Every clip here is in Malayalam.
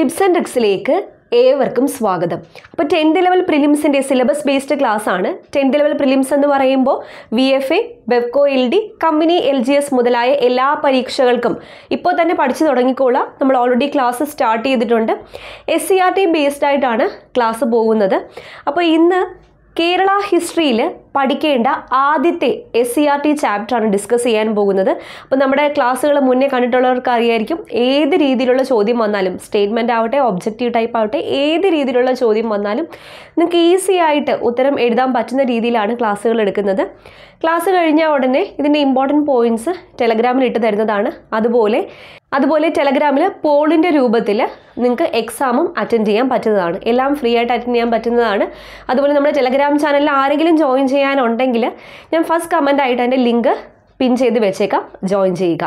ടിപ്സ് ആൻഡ് ട്രിക്സിലേക്ക് ഏവർക്കും സ്വാഗതം അപ്പോൾ ടെൻത്ത് ലെവൽ പ്രിലിംസിൻ്റെ സിലബസ് ബേസ്ഡ് ക്ലാസ് ആണ് ടെൻത്ത് ലെവൽ പ്രിലിംസ് എന്ന് പറയുമ്പോൾ V F A Bevco L D company L G S മുതലായ എല്ലാ പരീക്ഷകൾക്കും ഇപ്പോൾ തന്നെ പഠിച്ചു തുടങ്ങിക്കോളാം നമ്മൾ ഓൾറെഡി ക്ലാസ് സ്റ്റാർട്ട് ചെയ്തിട്ടുണ്ട് S C R T based ആയിട്ടാണ് ക്ലാസ് പോകുന്നത് അപ്പോൾ ഇന്ന് കേരള ഹിസ്റ്ററിയിൽ പഠിക്കേണ്ട ആദ്യത്തെ എസ് സി ആർ ടി ചാപ്റ്ററാണ് ഡിസ്കസ് ചെയ്യാൻ പോകുന്നത് അപ്പോൾ നമ്മുടെ ക്ലാസ്സുകൾ മുന്നേ കണ്ടിട്ടുള്ളവർക്ക് അറിയായിരിക്കും ഏത് രീതിയിലുള്ള ചോദ്യം വന്നാലും സ്റ്റേറ്റ്മെൻ്റ് ആവട്ടെ ഒബ്ജക്റ്റീവ് ടൈപ്പ് ആവട്ടെ ഏത് രീതിയിലുള്ള ചോദ്യം വന്നാലും നിങ്ങൾക്ക് ഈസി ആയിട്ട് ഉത്തരം എഴുതാൻ പറ്റുന്ന രീതിയിലാണ് ക്ലാസ്സുകൾ എടുക്കുന്നത് ക്ലാസ് കഴിഞ്ഞ ഉടനെ ഇതിൻ്റെ ഇമ്പോർട്ടൻറ്റ് പോയിൻറ്റ്സ് ടെലഗ്രാമിൽ ഇട്ട് തരുന്നതാണ് അതുപോലെ അതുപോലെ ടെലഗ്രാമിൽ പോളിൻ്റെ രൂപത്തിൽ നിങ്ങൾക്ക് എക്സാമും അറ്റൻഡ് ചെയ്യാൻ പറ്റുന്നതാണ് എല്ലാം ഫ്രീ ആയിട്ട് അറ്റൻഡ് ചെയ്യാൻ പറ്റുന്നതാണ് അതുപോലെ നമ്മുടെ ടെലഗ്രാം ചാനലിൽ ആരെങ്കിലും ജോയിൻ ചെയ്യാനുണ്ടെങ്കിൽ ഞാൻ ഫസ്റ്റ് കമൻ്റായിട്ട് അതിൻ്റെ ലിങ്ക് പിൻ ചെയ്ത് വെച്ചേക്കാം ജോയിൻ ചെയ്യുക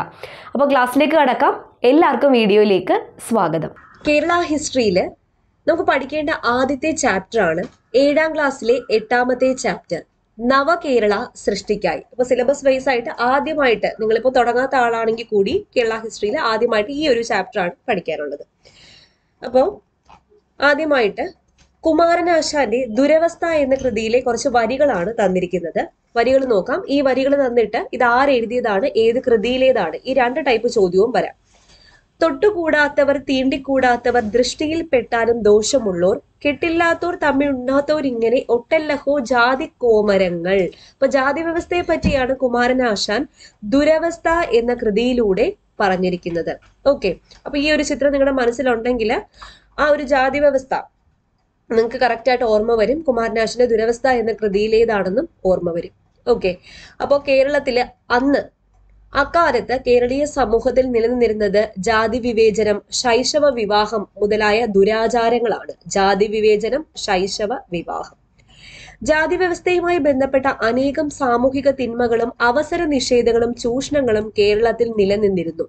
അപ്പോൾ ക്ലാസ്സിലേക്ക് കടക്കാം എല്ലാവർക്കും വീഡിയോയിലേക്ക് സ്വാഗതം കേരള ഹിസ്റ്ററിയിൽ നമുക്ക് പഠിക്കേണ്ട ആദ്യത്തെ ചാപ്റ്റർ ആണ് ഏഴാം ക്ലാസ്സിലെ എട്ടാമത്തെ ചാപ്റ്റർ നവകേരള സൃഷ്ടിക്കായി ഇപ്പൊ സിലബസ് വൈസ് ആയിട്ട് ആദ്യമായിട്ട് നിങ്ങളിപ്പോ തുടങ്ങാത്ത ആളാണെങ്കിൽ കൂടി കേരള ഹിസ്റ്ററിയിൽ ആദ്യമായിട്ട് ഈ ഒരു ചാപ്റ്റർ ആണ് പഠിക്കാനുള്ളത് അപ്പോൾ ആദ്യമായിട്ട് കുമാരനാശാന്റെ ദുരവസ്ഥ എന്ന കൃതിയിലെ കുറച്ച് വരികളാണ് തന്നിരിക്കുന്നത് വരികൾ നോക്കാം ഈ വരികൾ തന്നിട്ട് ഇത് ആരെഴുതിയതാണ് ഏത് കൃതിയിലേതാണ് ഈ രണ്ട് ടൈപ്പ് ചോദ്യവും വരാം തൊട്ടുകൂടാത്തവർ തീണ്ടിക്കൂടാത്തവർ ദൃഷ്ടിയിൽപ്പെട്ടാലും ദോഷമുള്ളോർ കെട്ടില്ലാത്തോർ തമ്മിലുണ്ടാത്തോർ ഇങ്ങനെ ഒട്ടല്ലഹോ ജാതി കോമരങ്ങൾ അപ്പൊ ജാതി വ്യവസ്ഥയെ പറ്റിയാണ് കുമാരനാശാൻ ദുരവസ്ഥ എന്ന കൃതിയിലൂടെ പറഞ്ഞിരിക്കുന്നത് ഓക്കെ അപ്പൊ ഈ ഒരു ചിത്രം നിങ്ങളുടെ മനസ്സിലുണ്ടെങ്കിൽ ആ ഒരു ജാതി വ്യവസ്ഥ നിങ്ങൾക്ക് കറക്റ്റായിട്ട് ഓർമ്മ വരും കുമാരനാശിന്റെ ദുരവസ്ഥ എന്ന കൃതിയിലേതാണെന്നും ഓർമ്മ വരും ഓക്കെ അപ്പോൾ കേരളത്തിൽ അന്ന് അക്കാലത്ത് കേരളീയ സമൂഹത്തിൽ നിലനിന്നിരുന്നത് ജാതി വിവേചനം ശൈശവ വിവാഹം മുതലായ ദുരാചാരങ്ങളാണ് ജാതി വിവേചനം ശൈശവ വിവാഹം ജാതി വ്യവസ്ഥയുമായി ബന്ധപ്പെട്ട അനേകം സാമൂഹിക തിന്മകളും അവസര നിഷേധങ്ങളും ചൂഷണങ്ങളും കേരളത്തിൽ നിലനിന്നിരുന്നു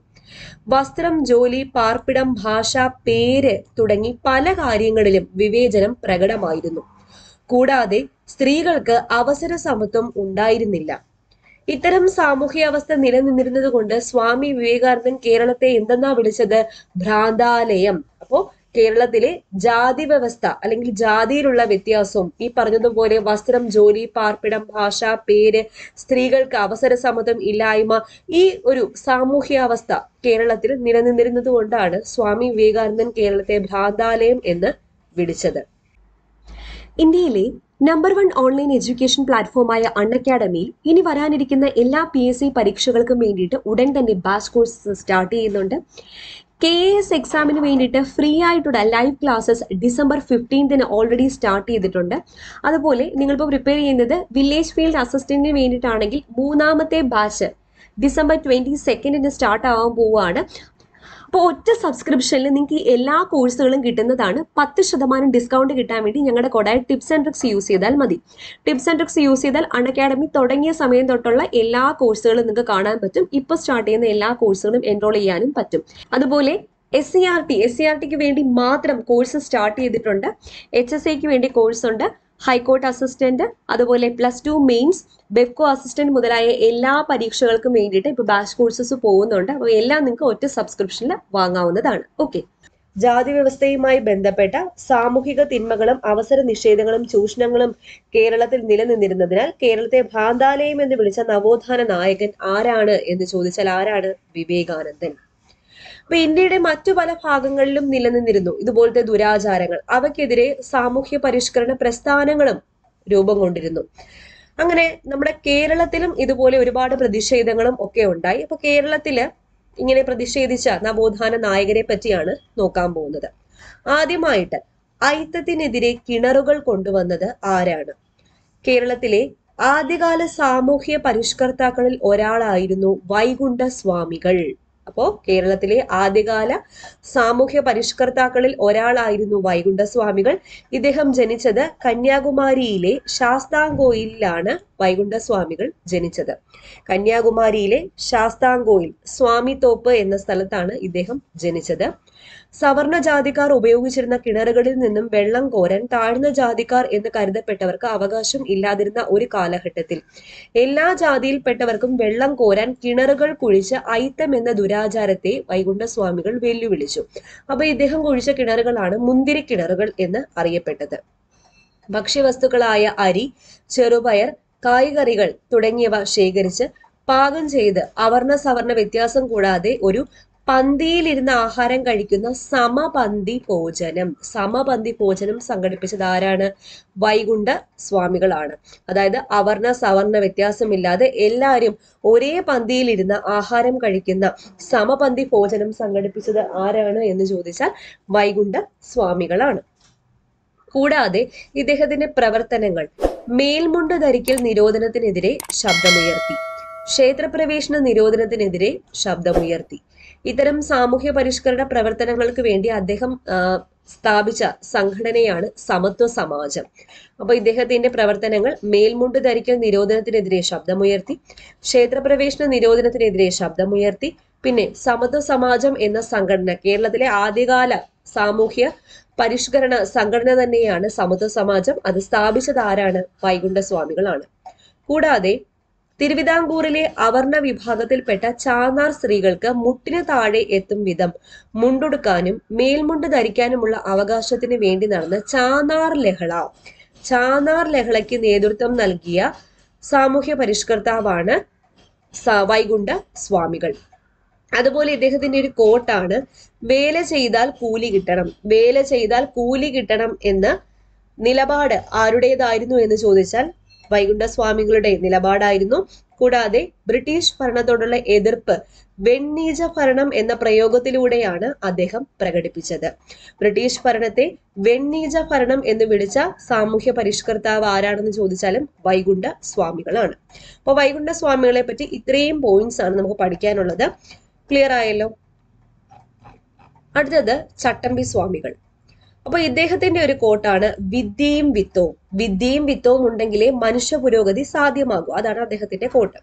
വസ്ത്രം ജോലി പാർപ്പിടം ഭാഷ പേര് തുടങ്ങി പല കാര്യങ്ങളിലും വിവേചനം പ്രകടമായിരുന്നു കൂടാതെ സ്ത്രീകൾക്ക് അവസര സമത്വം ഉണ്ടായിരുന്നില്ല ഇത്തരം സാമൂഹ്യാവസ്ഥ നിലനിന്നിരുന്നതുകൊണ്ട് സ്വാമി വിവേകാനന്ദൻ കേരളത്തെ എന്തെന്നാ വിളിച്ചത് ഭ്രാന്താലയം അപ്പോ കേരളത്തിലെ ജാതി വ്യവസ്ഥ അല്ലെങ്കിൽ ജാതിയിലുള്ള വ്യത്യാസവും ഈ പറഞ്ഞതുപോലെ വസ്ത്രം ജോലി പാർപ്പിടം ഭാഷ പേര് സ്ത്രീകൾക്ക് അവസര സമ്മതം ഇല്ലായ്മ ഈ ഒരു സാമൂഹ്യാവസ്ഥ കേരളത്തിൽ നിലനിന്നിരുന്നത് കൊണ്ടാണ് സ്വാമി വിവേകാനന്ദൻ കേരളത്തെ ഭ്രാന്താലയം എന്ന് വിളിച്ചത് ഇന്ത്യയിലെ നമ്പർ വൺ ഓൺലൈൻ എഡ്യൂക്കേഷൻ പ്ലാറ്റ്ഫോമായ അൺ അക്കാഡമിയിൽ ഇനി വരാനിരിക്കുന്ന എല്ലാ പി എസ് സി പരീക്ഷകൾക്കും വേണ്ടിയിട്ട് ഉടൻ തന്നെ ബാസ് കോഴ്സസ് സ്റ്റാർട്ട് ചെയ്യുന്നുണ്ട് കെ എസ് എക്സാമിന് വേണ്ടിയിട്ട് ഫ്രീ ആയിട്ടുള്ള ലൈവ് ക്ലാസ്സസ് ഡിസംബർ ഫിഫ്റ്റീൻത്തിന് ഓൾറെഡി സ്റ്റാർട്ട് ചെയ്തിട്ടുണ്ട് അതുപോലെ നിങ്ങളിപ്പോൾ പ്രിപ്പയർ ചെയ്യുന്നത് വില്ലേജ് ഫീൽഡ് അസിസ്റ്റന്റിന് വേണ്ടിയിട്ടാണെങ്കിൽ മൂന്നാമത്തെ ബാച്ച് ഡിസംബർ ട്വന്റി സെക്കൻഡിന് സ്റ്റാർട്ട് ആവാൻ പോവുകയാണ് അപ്പോൾ ഒറ്റ സബ്സ്ക്രിപ്ഷനിൽ നിങ്ങൾക്ക് എല്ലാ കോഴ്സുകളും കിട്ടുന്നതാണ് പത്ത് ശതമാനം ഡിസ്കൗണ്ട് കിട്ടാൻ വേണ്ടി ഞങ്ങളുടെ കൊടായ ടിപ്സ് ആൻഡ് ട്രിക്സ് യൂസ് ചെയ്താൽ മതി ടിപ്സ് ആൻഡ് ട്രിക്സ് യൂസ് ചെയ്താൽ അൺഅക്കാഡമി തുടങ്ങിയ സമയം തൊട്ടുള്ള എല്ലാ കോഴ്സുകളും നിങ്ങൾക്ക് കാണാൻ പറ്റും ഇപ്പോൾ സ്റ്റാർട്ട് ചെയ്യുന്ന എല്ലാ കോഴ്സുകളും എൻറോൾ ചെയ്യാനും പറ്റും അതുപോലെ S C R T S C R ടിക്ക് വേണ്ടി മാത്രം കോഴ്സ് സ്റ്റാർട്ട് ചെയ്തിട്ടുണ്ട് എച്ച് എസ് സിക്ക് വേണ്ടി കോഴ്സ് ഉണ്ട് ഹൈക്കോർട്ട് അസിസ്റ്റന്റ് അതുപോലെ plus two mains Bevco assistant മുതലായ എല്ലാ പരീക്ഷകൾക്കും വേണ്ടിയിട്ട് ഇപ്പോൾ ബാച്ച് കോഴ്സസ് പോകുന്നുണ്ട് അപ്പോൾ എല്ലാം നിങ്ങൾക്ക് ഒറ്റ സബ്സ്ക്രിപ്ഷനിൽ വാങ്ങാവുന്നതാണ് ഓക്കെ ജാതി വ്യവസ്ഥയുമായി ബന്ധപ്പെട്ട സാമൂഹിക തിന്മകളും അവസര നിഷേധങ്ങളും ചൂഷണങ്ങളും കേരളത്തിൽ നിലനിന്നിരുന്നതിനാൽ കേരളത്തെ ഭാന്താലയം എന്ന് വിളിച്ച നവോത്ഥാന നായകൻ ആരാണ് എന്ന് ചോദിച്ചാൽ ആരാണ് വിവേകാനന്ദൻ അപ്പൊ ഇന്ത്യയുടെ മറ്റു പല ഭാഗങ്ങളിലും നിലനിന്നിരുന്നു ഇതുപോലത്തെ ദുരാചാരങ്ങൾ അവക്കെതിരെ സാമൂഹ്യ പരിഷ്കരണ പ്രസ്ഥാനങ്ങളും രൂപം കൊണ്ടിരുന്നു അങ്ങനെ നമ്മുടെ കേരളത്തിലും ഇതുപോലെ ഒരുപാട് പ്രതിഷേധങ്ങളും ഒക്കെ ഉണ്ടായി അപ്പൊ കേരളത്തില് ഇങ്ങനെ പ്രതിഷേധിച്ച നവോത്ഥാന നായകരെ പറ്റിയാണ് നോക്കാൻ പോകുന്നത് ആദ്യമായിട്ട് ഐത്തത്തിനെതിരെ കിണറുകൾ കൊണ്ടുവന്നത് ആരാണ് കേരളത്തിലെ ആദ്യകാല സാമൂഹ്യ പരിഷ്കർത്താക്കളിൽ ഒരാളായിരുന്നു വൈകുണ്ഠ സ്വാമികൾ അപ്പോൾ കേരളത്തിലെ ആദ്യകാല സാമൂഹ്യ പരിഷ്കർത്താക്കളിൽ ഒരാളായിരുന്നു വൈകുണ്ഠസ്വാമികൾ ഇദ്ദേഹം ജനിച്ചത് കന്യാകുമാരിയിലെ ശാസ്താംകോയിലാണ് വൈകുണ്ഠസ്വാമികൾ ജനിച്ചത് കന്യാകുമാരിയിലെ ശാസ്താംകോയിൽ തോപ്പ് എന്ന സ്ഥലത്താണ് ഇദ്ദേഹം ജനിച്ചത് സവർണ ജാതിക്കാർ ഉപയോഗിച്ചിരുന്ന കിണറുകളിൽ നിന്നും വെള്ളം കോരാൻ താഴ്ന്ന ജാതിക്കാർ എന്ന് കരുതപ്പെട്ടവർക്ക് അവകാശം ഇല്ലാതിരുന്ന ഒരു കാലഘട്ടത്തിൽ എല്ലാ ജാതിയിൽപ്പെട്ടവർക്കും വെള്ളം കോരാൻ കിണറുകൾ കുഴിച്ച് ഐത്തം എന്ന ദുരാചാരത്തെ വൈകുണ്ഠസ്വാമികൾ വെല്ലുവിളിച്ചു അപ്പൊ ഇദ്ദേഹം കുഴിച്ച കിണറുകളാണ് മുന്തിരി കിണറുകൾ എന്ന് അറിയപ്പെട്ടത് ഭക്ഷ്യവസ്തുക്കളായ അരി ചെറുപയർ കായ്കറികൾ തുടങ്ങിയവ ശേഖരിച്ച് പാകം ചെയ്ത് അവർണ സവർണ വ്യത്യാസം കൂടാതെ ഒരു പന്തിയിലിരുന്ന് ആഹാരം കഴിക്കുന്ന സമപന്തി ഭോജനം സമപന്തി ഭോജനം സംഘടിപ്പിച്ചത് ആരാണ് വൈകുണ്ഠ സ്വാമികളാണ് അതായത് അവർണ സവർണ വ്യത്യാസമില്ലാതെ എല്ലാവരും ഒരേ പന്തിയിലിരുന്ന് ആഹാരം കഴിക്കുന്ന സമപന്തി ഭോജനം സംഘടിപ്പിച്ചത് ആരാണ് എന്ന് ചോദിച്ചാൽ വൈകുണ്ഠ സ്വാമികളാണ് കൂടാതെ ഇദ്ദേഹത്തിന്റെ പ്രവർത്തനങ്ങൾ മേൽമുണ്ട് ധരിക്കൽ നിരോധനത്തിനെതിരെ ശബ്ദമുയർത്തി ക്ഷേത്രപ്രവേശന നിരോധനത്തിനെതിരെ ശബ്ദമുയർത്തി ഇത്തരം സാമൂഹ്യ പരിഷ്കരണ പ്രവർത്തനങ്ങൾക്ക് വേണ്ടി അദ്ദേഹം സ്ഥാപിച്ച സംഘടനയാണ് സമത്വ സമാജം അപ്പൊ ഇദ്ദേഹത്തിന്റെ പ്രവർത്തനങ്ങൾ മേൽമുണ്ട് ധരിക്കൽ നിരോധനത്തിനെതിരെ ശബ്ദമുയർത്തി ക്ഷേത്രപ്രവേശന നിരോധനത്തിനെതിരെ ശബ്ദമുയർത്തി പിന്നെ സമത്വ സമാജം എന്ന സംഘടന കേരളത്തിലെ ആദ്യകാല സാമൂഹ്യ പരിഷ്കരണ സംഘടന തന്നെയാണ് സമത്വ സമാജം അത് സ്ഥാപിച്ചത് ആരാണ് വൈകുണ്ഠ സ്വാമികളാണ് കൂടാതെ തിരുവിതാംകൂറിലെ അവർണ വിഭാഗത്തിൽപ്പെട്ട ചാന്നാർ സ്ത്രീകൾക്ക് മുട്ടിന് താഴെ എത്തും വിധം മുണ്ടുടുക്കാനും മേൽമുണ്ട് ധരിക്കാനുമുള്ള അവകാശത്തിന് വേണ്ടി നടന്ന ചാന്നാർ ലഹള ചാന്നാർ ലഹളയ്ക്ക് നേതൃത്വം നൽകിയ സാമൂഹ്യ പരിഷ്കർത്താവാണ് വൈകുണ്ഠ സ്വാമികൾ അതുപോലെ ഇദ്ദേഹത്തിന്റെ ഒരു കോട്ടാണ് വേല ചെയ്താൽ കൂലി കിട്ടണം വേല ചെയ്താൽ കൂലി കിട്ടണം എന്ന് നിലപാട് ആരുടേതായിരുന്നു എന്ന് ചോദിച്ചാൽ വൈകുണ്ഠസ്വാമികളുടെ നിലപാടായിരുന്നു കൂടാതെ ബ്രിട്ടീഷ് ഭരണത്തോടുള്ള എതിർപ്പ് വെണ്ണീജ ഭരണം എന്ന പ്രയോഗത്തിലൂടെയാണ് അദ്ദേഹം പ്രകടിപ്പിച്ചത് ബ്രിട്ടീഷ് ഭരണത്തെ വെണ്ണീജ ഭരണം എന്ന് വിളിച്ച സാമൂഹ്യ പരിഷ്കർത്താവ് ആരാണെന്ന് ചോദിച്ചാലും വൈകുണ്ഠ സ്വാമികളാണ് അപ്പോൾ വൈകുണ്ഠ സ്വാമികളെ പറ്റി ഇത്രയും പോയിന്റ്സ് ആണ് നമുക്ക് പഠിക്കാനുള്ളത് ക്ലിയർ ആയല്ലോ അടുത്തത് ചട്ടമ്പി സ്വാമികൾ അപ്പൊ ഇദ്ദേഹത്തിന്റെ ഒരു കോട്ടാണ് വിദ്യയും വിത്തവും വിദ്യയും വിത്തവും ഉണ്ടെങ്കിലേ മനുഷ്യ പുരോഗതി സാധ്യമാകൂ അതാണ് അദ്ദേഹത്തിന്റെ കോട്ട്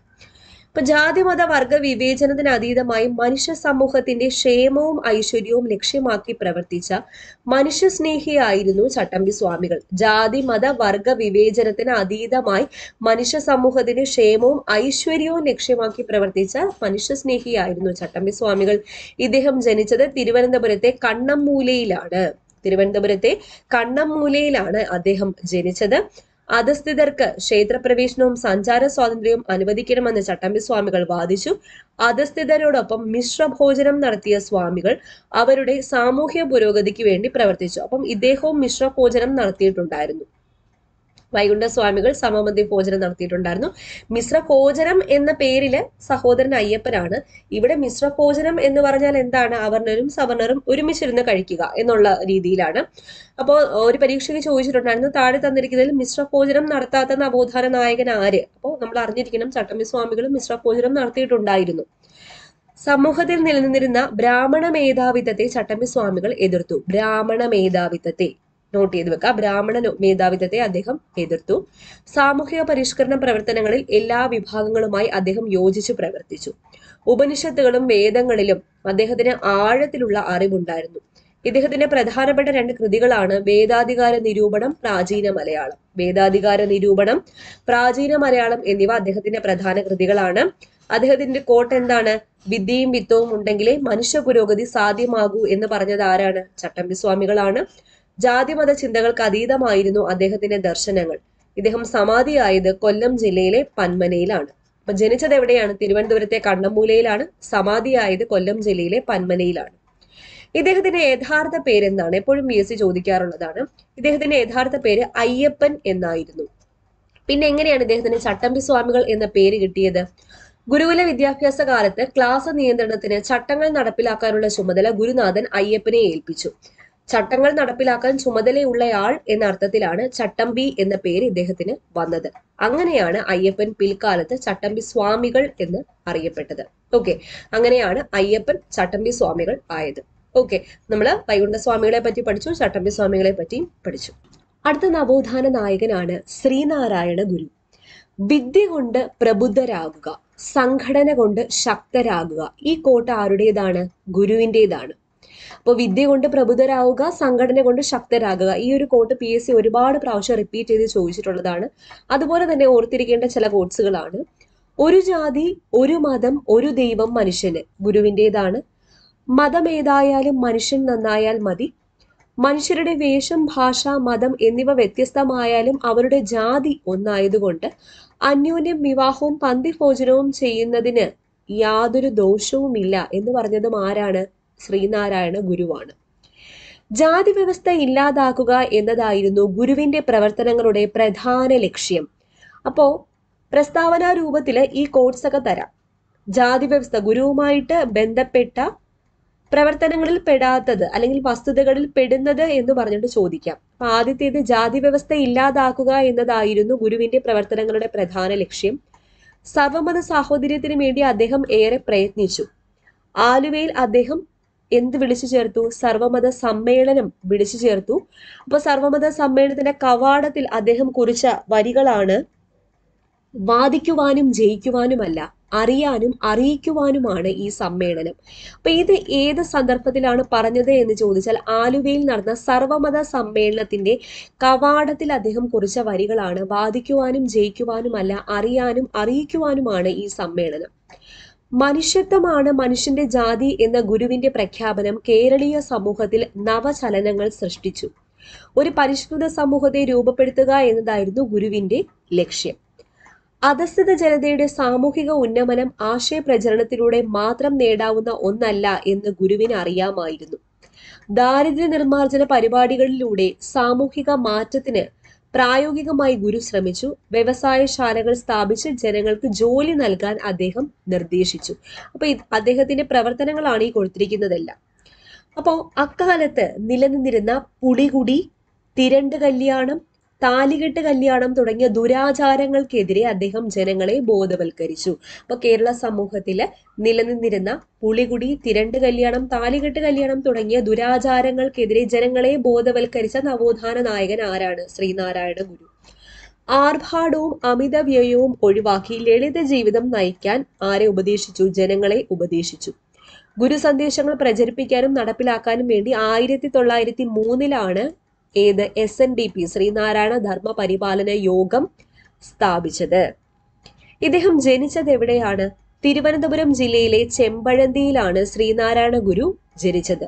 ഇപ്പൊ ജാതിമത വർഗ വിവേചനത്തിന് അതീതമായി മനുഷ്യ സമൂഹത്തിന്റെ ക്ഷേമവും ഐശ്വര്യവും ലക്ഷ്യമാക്കി പ്രവർത്തിച്ച മനുഷ്യസ്നേഹിയായിരുന്നു ചട്ടമ്പി സ്വാമികൾ ജാതി മത വർഗ വിവേചനത്തിന് അതീതമായി മനുഷ്യ സമൂഹത്തിന്റെ ക്ഷേമവും ഐശ്വര്യവും ലക്ഷ്യമാക്കി പ്രവർത്തിച്ച മനുഷ്യസ്നേഹിയായിരുന്നു ചട്ടമ്പി സ്വാമികൾ ഇദ്ദേഹം ജനിച്ചത് തിരുവനന്തപുരത്തെ കണ്ണമ്മൂലയിലാണ് തിരുവനന്തപുരത്തെ കണ്ണമ്മൂലയിലാണ് അദ്ദേഹം ജനിച്ചത് അധസ്ഥിതർക്ക് ക്ഷേത്രപ്രവേശനവും സഞ്ചാര സ്വാതന്ത്ര്യവും അനുവദിക്കണമെന്ന് ചട്ടമ്പി സ്വാമികൾ വാദിച്ചു അധസ്ഥിതരോടൊപ്പം മിശ്രഭോജനം നടത്തിയ സ്വാമികൾ അവരുടെ സാമൂഹ്യ പുരോഗതിക്ക് വേണ്ടി പ്രവർത്തിച്ചു അപ്പം ഇദ്ദേഹവും മിശ്രഭോജനം നടത്തിയിട്ടുണ്ടായിരുന്നു വൈകുണ്ഠ സ്വാമികൾ സമമന്തി ഭോജനം നടത്തിയിട്ടുണ്ടായിരുന്നു മിശ്ര ഭോജനം എന്ന പേരില് സഹോദരൻ അയ്യപ്പനാണ് ഇവിടെ മിശ്ര ഭോജനം എന്ന് പറഞ്ഞാൽ എന്താണ് അവർണരും സവർണരും ഒരുമിച്ചിരുന്ന് കഴിക്കുക എന്നുള്ള രീതിയിലാണ് അപ്പോൾ ഒരു പരീക്ഷയ്ക്ക് ചോദിച്ചിട്ടുണ്ടായിരുന്നു താഴെ തന്നിരിക്കുന്നതിൽ മിശ്ര ഭോജനം നടത്താത്ത നവോത്ഥാന നായകൻ ആര് അപ്പോൾ നമ്മൾ അറിഞ്ഞിരിക്കണം ചട്ടമ്പി സ്വാമികളും മിശ്ര ഭോജനം നടത്തിയിട്ടുണ്ടായിരുന്നു സമൂഹത്തിൽ നിലനിന്നിരുന്ന ബ്രാഹ്മണ മേധാവിത്വത്തെ ചട്ടമ്പി സ്വാമികൾ എതിർത്തു ബ്രാഹ്മണ മേധാവിത്വത്തെ നോട്ട് ചെയ്ത് വെക്കുക ബ്രാഹ്മണ മേധാവിത്വത്തെ അദ്ദേഹം എതിർത്തു സാമൂഹിക പരിഷ്കരണ പ്രവർത്തനങ്ങളിൽ എല്ലാ വിഭാഗങ്ങളുമായി അദ്ദേഹം യോജിച്ചു പ്രവർത്തിച്ചു ഉപനിഷത്തുകളും വേദങ്ങളിലും അദ്ദേഹത്തിന് ആഴത്തിലുള്ള അറിവുണ്ടായിരുന്നു ഇദ്ദേഹത്തിന്റെ പ്രധാനപ്പെട്ട രണ്ട് കൃതികളാണ് വേദാധികാര നിരൂപണം പ്രാചീന മലയാളം വേദാധികാര നിരൂപണം പ്രാചീന മലയാളം എന്നിവ അദ്ദേഹത്തിന്റെ പ്രധാന കൃതികളാണ് അദ്ദേഹത്തിന്റെ കോട്ട് എന്താണ് വിദ്യയും വിത്തവും ഉണ്ടെങ്കിലേ മനുഷ്യ പുരോഗതി സാധ്യമാകൂ എന്ന് പറഞ്ഞത് ആരാണ് ചട്ടമ്പി സ്വാമികളാണ് ജാതിമത ചിന്തകൾക്ക് അതീതമായിരുന്നു അദ്ദേഹത്തിന്റെ ദർശനങ്ങൾ ഇദ്ദേഹം സമാധിയായത് കൊല്ലം ജില്ലയിലെ പന്മനയിലാണ് അപ്പൊ ജനിച്ചത് എവിടെയാണ് തിരുവനന്തപുരത്തെ സമാധി സമാധിയായത് കൊല്ലം ജില്ലയിലെ പന്മനയിലാണ് ഇദ്ദേഹത്തിന്റെ യഥാർത്ഥ പേര് എന്താണ് എപ്പോഴും പി എസ് സി ചോദിക്കാറുള്ളതാണ് ഇദ്ദേഹത്തിന്റെ യഥാർത്ഥ പേര് അയ്യപ്പൻ എന്നായിരുന്നു പിന്നെ എങ്ങനെയാണ് ഇദ്ദേഹത്തിന് ചട്ടമ്പി സ്വാമികൾ എന്ന പേര് കിട്ടിയത് ഗുരുകുല വിദ്യാഭ്യാസ കാലത്ത് ക്ലാസ് നിയന്ത്രണത്തിന് ചട്ടങ്ങൾ നടപ്പിലാക്കാനുള്ള ചുമതല ഗുരുനാഥൻ അയ്യപ്പനെ ഏൽപ്പിച്ചു ചട്ടങ്ങൾ നടപ്പിലാക്കാൻ ചുമതലയുള്ളയാൾ എന്ന അർത്ഥത്തിലാണ് ചട്ടമ്പി എന്ന പേര് ഇദ്ദേഹത്തിന് വന്നത് അങ്ങനെയാണ് അയ്യപ്പൻ പിൽക്കാലത്ത് ചട്ടമ്പി സ്വാമികൾ എന്ന് അറിയപ്പെട്ടത് ഓക്കെ അങ്ങനെയാണ് അയ്യപ്പൻ ചട്ടമ്പി സ്വാമികൾ ആയത് ഓക്കെ നമ്മൾ വൈകുണ്ഠ പറ്റി പഠിച്ചു ചട്ടമ്പി സ്വാമികളെ പറ്റിയും പഠിച്ചു അടുത്ത നവോത്ഥാന നായകനാണ് ശ്രീനാരായണ ഗുരു വിദ്യ കൊണ്ട് പ്രബുദ്ധരാകുക സംഘടന കൊണ്ട് ശക്തരാകുക ഈ കോട്ട ആരുടേതാണ് ഗുരുവിൻ്റെതാണ് അപ്പോൾ വിദ്യ കൊണ്ട് പ്രബുദ്ധരാവുക സംഘടന കൊണ്ട് ശക്തരാകുക ഈ ഒരു കോട്ട് പി എസ് സി ഒരുപാട് പ്രാവശ്യം റിപ്പീറ്റ് ചെയ്ത് ചോദിച്ചിട്ടുള്ളതാണ് അതുപോലെ തന്നെ ഓർത്തിരിക്കേണ്ട ചില കോട്ട്സുകളാണ് ഒരു ജാതി ഒരു മതം ഒരു ദൈവം മനുഷ്യന് ഗുരുവിൻ്റെതാണ് ഏതായാലും മനുഷ്യൻ നന്നായാൽ മതി മനുഷ്യരുടെ വേഷം ഭാഷ മതം എന്നിവ വ്യത്യസ്തമായാലും അവരുടെ ജാതി ഒന്നായതുകൊണ്ട് അന്യോന്യം വിവാഹവും പന്തിഭോജനവും ചെയ്യുന്നതിന് യാതൊരു ദോഷവുമില്ല എന്ന് പറഞ്ഞതും ആരാണ് ശ്രീനാരായണ ഗുരുവാണ് ജാതി വ്യവസ്ഥ ഇല്ലാതാക്കുക എന്നതായിരുന്നു ഗുരുവിന്റെ പ്രവർത്തനങ്ങളുടെ പ്രധാന ലക്ഷ്യം അപ്പോ പ്രസ്താവനാ രൂപത്തിൽ ഈ കോഴ്സ് ഒക്കെ തരാം ജാതി വ്യവസ്ഥ ഗുരുവുമായിട്ട് ബന്ധപ്പെട്ട പ്രവർത്തനങ്ങളിൽ പെടാത്തത് അല്ലെങ്കിൽ വസ്തുതകളിൽ പെടുന്നത് എന്ന് പറഞ്ഞിട്ട് ചോദിക്കാം അപ്പൊ ആദ്യത്തേത് ജാതി വ്യവസ്ഥ ഇല്ലാതാക്കുക എന്നതായിരുന്നു ഗുരുവിന്റെ പ്രവർത്തനങ്ങളുടെ പ്രധാന ലക്ഷ്യം സർവമത സാഹോദര്യത്തിന് വേണ്ടി അദ്ദേഹം ഏറെ പ്രയത്നിച്ചു ആലുവയിൽ അദ്ദേഹം എന്ത് വിളിച്ചു ചേർത്തു സർവമത സമ്മേളനം വിളിച്ചു ചേർത്തു അപ്പൊ സർവമത സമ്മേളനത്തിന്റെ കവാടത്തിൽ അദ്ദേഹം കുറിച്ച വരികളാണ് വാദിക്കുവാനും ജയിക്കുവാനുമല്ല അറിയാനും അറിയിക്കുവാനുമാണ് ഈ സമ്മേളനം അപ്പൊ ഇത് ഏത് സന്ദർഭത്തിലാണ് പറഞ്ഞത് എന്ന് ചോദിച്ചാൽ ആലുവയിൽ നടന്ന സർവമത സമ്മേളനത്തിന്റെ കവാടത്തിൽ അദ്ദേഹം കുറിച്ച വരികളാണ് വാദിക്കുവാനും ജയിക്കുവാനുമല്ല അറിയാനും അറിയിക്കുവാനുമാണ് ഈ സമ്മേളനം മനുഷ്യത്വമാണ് മനുഷ്യന്റെ ജാതി എന്ന ഗുരുവിന്റെ പ്രഖ്യാപനം കേരളീയ സമൂഹത്തിൽ നവചലനങ്ങൾ സൃഷ്ടിച്ചു ഒരു പരിഷ്കൃത സമൂഹത്തെ രൂപപ്പെടുത്തുക എന്നതായിരുന്നു ഗുരുവിന്റെ ലക്ഷ്യം അധസ്ഥിത ജനതയുടെ സാമൂഹിക ഉന്നമനം ആശയപ്രചരണത്തിലൂടെ മാത്രം നേടാവുന്ന ഒന്നല്ല എന്ന് ഗുരുവിന് അറിയാമായിരുന്നു ദാരിദ്ര്യ നിർമ്മാർജ്ജന പരിപാടികളിലൂടെ സാമൂഹിക മാറ്റത്തിന് പ്രായോഗികമായി ഗുരു ശ്രമിച്ചു വ്യവസായശാലകൾ സ്ഥാപിച്ച് ജനങ്ങൾക്ക് ജോലി നൽകാൻ അദ്ദേഹം നിർദ്ദേശിച്ചു അപ്പൊ അദ്ദേഹത്തിന്റെ പ്രവർത്തനങ്ങളാണ് ഈ കൊടുത്തിരിക്കുന്നതെല്ലാം അപ്പോൾ അക്കാലത്ത് നിലനിന്നിരുന്ന പുളികുടി തിരണ്ട് കല്യാണം താലികെട്ട് കല്യാണം തുടങ്ങിയ ദുരാചാരങ്ങൾക്കെതിരെ അദ്ദേഹം ജനങ്ങളെ ബോധവൽക്കരിച്ചു അപ്പൊ കേരള സമൂഹത്തിൽ നിലനിന്നിരുന്ന പുളികുടി തിരണ്ട് കല്യാണം താലികെട്ട് കല്യാണം തുടങ്ങിയ ദുരാചാരങ്ങൾക്കെതിരെ ജനങ്ങളെ ബോധവൽക്കരിച്ച നവോത്ഥാന നായകൻ ആരാണ് ശ്രീനാരായണ ഗുരു ആർഭാടവും അമിത വ്യയവും ഒഴിവാക്കി ലളിത ജീവിതം നയിക്കാൻ ആരെ ഉപദേശിച്ചു ജനങ്ങളെ ഉപദേശിച്ചു ഗുരു സന്ദേശങ്ങൾ പ്രചരിപ്പിക്കാനും നടപ്പിലാക്കാനും വേണ്ടി ആയിരത്തി തൊള്ളായിരത്തി മൂന്നിലാണ് ഏത് S N D P Sree Narayana Dharma Paripalana Yogam സ്ഥാപിച്ചത് ഇദ്ദേഹം ജനിച്ചത് എവിടെയാണ് തിരുവനന്തപുരം ജില്ലയിലെ ചെമ്പഴന്തിയിലാണ് ശ്രീനാരായണ ഗുരു ജനിച്ചത്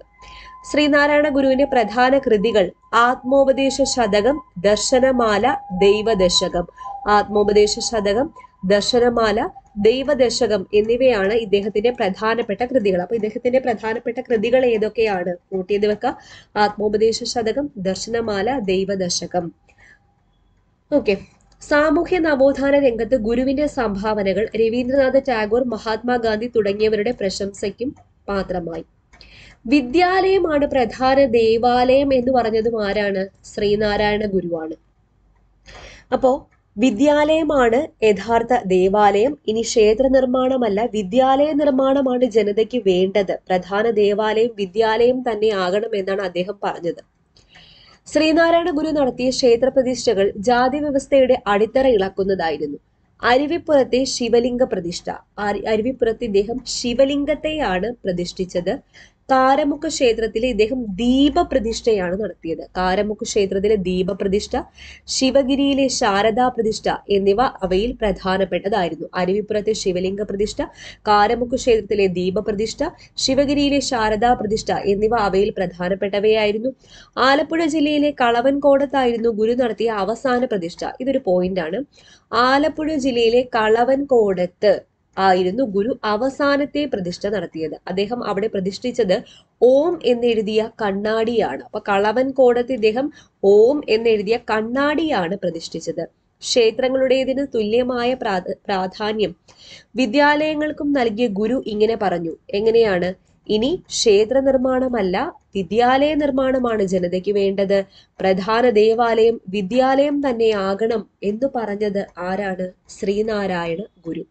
ശ്രീനാരായണ ഗുരുവിന്റെ പ്രധാന കൃതികൾ ആത്മോപദേശ ശതകം ദർശനമാല ദൈവദശകം ആത്മോപദേശ ശതകം ദർശനമാല ദൈവദശകം എന്നിവയാണ് ഇദ്ദേഹത്തിന്റെ പ്രധാനപ്പെട്ട കൃതികൾ അപ്പൊ ഇദ്ദേഹത്തിന്റെ പ്രധാനപ്പെട്ട കൃതികൾ ഏതൊക്കെയാണ് നോട്ട് വെക്ക ആത്മോപദേശ ശതകം ദർശനമാല ദൈവദശകം ഓക്കെ സാമൂഹ്യ നവോത്ഥാന രംഗത്ത് ഗുരുവിന്റെ സംഭാവനകൾ രവീന്ദ്രനാഥ് ടാഗോർ മഹാത്മാഗാന്ധി തുടങ്ങിയവരുടെ പ്രശംസയ്ക്കും പാത്രമായി വിദ്യാലയമാണ് പ്രധാന ദേവാലയം എന്ന് പറഞ്ഞതും ആരാണ് ശ്രീനാരായണ ഗുരുവാണ് അപ്പോ വിദ്യാലയമാണ് യഥാർത്ഥ ദേവാലയം ഇനി ക്ഷേത്ര നിർമ്മാണമല്ല വിദ്യാലയ നിർമ്മാണമാണ് ജനതയ്ക്ക് വേണ്ടത് പ്രധാന ദേവാലയം വിദ്യാലയം തന്നെ ആകണം എന്നാണ് അദ്ദേഹം പറഞ്ഞത് ശ്രീനാരായണ ഗുരു നടത്തിയ ക്ഷേത്ര പ്രതിഷ്ഠകൾ ജാതി വ്യവസ്ഥയുടെ അടിത്തറ ഇളക്കുന്നതായിരുന്നു അരുവിപ്പുറത്തെ ശിവലിംഗ പ്രതിഷ്ഠ അരുവിപ്പുറത്ത് ഇദ്ദേഹം ശിവലിംഗത്തെയാണ് പ്രതിഷ്ഠിച്ചത് കാരമുക്ക് ക്ഷേത്രത്തിലെ ഇദ്ദേഹം ദീപപ്രതിഷ്ഠയാണ് നടത്തിയത് കാരമുക്ക് ക്ഷേത്രത്തിലെ ദീപപ്രതിഷ്ഠ ശിവഗിരിയിലെ ശാരദാ പ്രതിഷ്ഠ എന്നിവ അവയിൽ പ്രധാനപ്പെട്ടതായിരുന്നു അരുവിപ്പുറത്തെ ശിവലിംഗ പ്രതിഷ്ഠ കാരമുക്ക് ക്ഷേത്രത്തിലെ ദീപപ്രതിഷ്ഠ ശിവഗിരിയിലെ ശാരദാ പ്രതിഷ്ഠ എന്നിവ അവയിൽ പ്രധാനപ്പെട്ടവയായിരുന്നു ആലപ്പുഴ ജില്ലയിലെ കളവൻകോടത്തായിരുന്നു ഗുരു നടത്തിയ അവസാന പ്രതിഷ്ഠ ഇതൊരു പോയിന്റാണ് ആലപ്പുഴ ജില്ലയിലെ കളവൻകോടത്ത് ആയിരുന്നു ഗുരു അവസാനത്തെ പ്രതിഷ്ഠ നടത്തിയത് അദ്ദേഹം അവിടെ പ്രതിഷ്ഠിച്ചത് ഓം എന്നെഴുതിയ കണ്ണാടിയാണ് അപ്പൊ കളവൻ കോടത്ത് ഇദ്ദേഹം ഓം എന്നെഴുതിയ കണ്ണാടിയാണ് പ്രതിഷ്ഠിച്ചത് ക്ഷേത്രങ്ങളുടേതിന് തുല്യമായ പ്രാധാന്യം വിദ്യാലയങ്ങൾക്കും നൽകിയ ഗുരു ഇങ്ങനെ പറഞ്ഞു എങ്ങനെയാണ് ഇനി ക്ഷേത്ര നിർമ്മാണമല്ല വിദ്യാലയ നിർമ്മാണമാണ് ജനതയ്ക്ക് വേണ്ടത് പ്രധാന ദേവാലയം വിദ്യാലയം തന്നെ ആകണം എന്ന് പറഞ്ഞത് ആരാണ് ശ്രീനാരായണ ഗുരു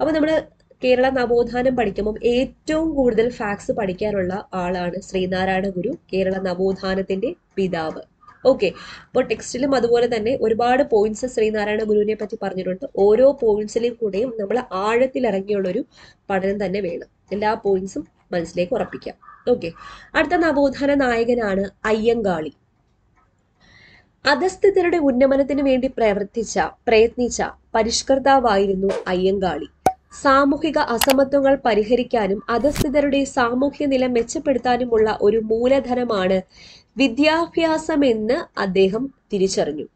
അപ്പൊ നമ്മൾ കേരള നവോത്ഥാനം പഠിക്കുമ്പോൾ ഏറ്റവും കൂടുതൽ ഫാക്സ് പഠിക്കാനുള്ള ആളാണ് ശ്രീനാരായണ ഗുരു കേരള നവോത്ഥാനത്തിന്റെ പിതാവ് ഓക്കെ അപ്പോൾ ടെക്സ്റ്റിലും അതുപോലെ തന്നെ ഒരുപാട് പോയിന്റ്സ് ശ്രീനാരായണ ഗുരുവിനെ പറ്റി പറഞ്ഞിട്ടുണ്ട് ഓരോ പോയിന്റ്സിലും കൂടെയും നമ്മൾ ആഴത്തിൽ പഠനം തന്നെ വേണം എല്ലാ പോയിന്റ്സും മനസ്സിലേക്ക് ഉറപ്പിക്കാം ഓക്കെ അടുത്ത നവോത്ഥാന നായകനാണ് അയ്യങ്കാളി അധസ്ഥിതരുടെ ഉന്നമനത്തിന് വേണ്ടി പ്രവർത്തിച്ച പ്രയത്നിച്ച പരിഷ്കർത്താവായിരുന്നു അയ്യങ്കാളി സാമൂഹിക അസമത്വങ്ങൾ പരിഹരിക്കാനും അധസ്ഥിതരുടെ സാമൂഹ്യ നില മെച്ചപ്പെടുത്താനുമുള്ള ഒരു മൂലധനമാണ് വിദ്യാഭ്യാസമെന്ന് അദ്ദേഹം തിരിച്ചറിഞ്ഞു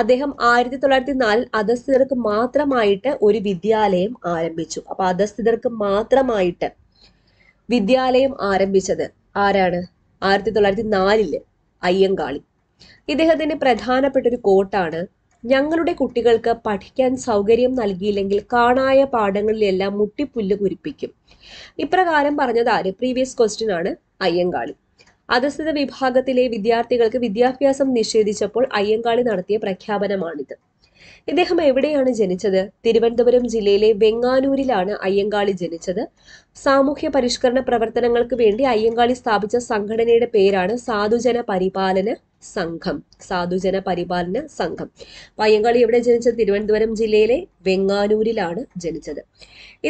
അദ്ദേഹം ആയിരത്തി തൊള്ളായിരത്തി നാലിൽ അധസ്ഥിതർക്ക് മാത്രമായിട്ട് ഒരു വിദ്യാലയം ആരംഭിച്ചു അപ്പൊ അധസ്ഥിതർക്ക് മാത്രമായിട്ട് വിദ്യാലയം ആരംഭിച്ചത് ആരാണ് ആയിരത്തി തൊള്ളായിരത്തി നാലില് അയ്യങ്കാളി ഇദ്ദേഹത്തിന്റെ പ്രധാനപ്പെട്ട ഒരു കോട്ടാണ് ഞങ്ങളുടെ കുട്ടികൾക്ക് പഠിക്കാൻ സൗകര്യം നൽകിയില്ലെങ്കിൽ കാണായ പാഠങ്ങളിലെല്ലാം മുട്ടിപ്പുല്ല് കുരിപ്പിക്കും ഇപ്രകാരം പറഞ്ഞത് ആര് പ്രീവിയസ് ക്വസ്റ്റ്യൻ ആണ് അയ്യങ്കാളി അധസ്ഥിത വിഭാഗത്തിലെ വിദ്യാർത്ഥികൾക്ക് വിദ്യാഭ്യാസം നിഷേധിച്ചപ്പോൾ അയ്യങ്കാളി നടത്തിയ പ്രഖ്യാപനമാണിത് ഇദ്ദേഹം എവിടെയാണ് ജനിച്ചത് തിരുവനന്തപുരം ജില്ലയിലെ വെങ്ങാനൂരിലാണ് അയ്യങ്കാളി ജനിച്ചത് സാമൂഹ്യ പരിഷ്കരണ പ്രവർത്തനങ്ങൾക്ക് വേണ്ടി അയ്യങ്കാളി സ്ഥാപിച്ച സംഘടനയുടെ പേരാണ് സാധുജന പരിപാലന സംഘം സാധുജന പരിപാലന സംഘം അയ്യങ്കാളി എവിടെ ജനിച്ചത് തിരുവനന്തപുരം ജില്ലയിലെ വെങ്ങാനൂരിലാണ് ജനിച്ചത്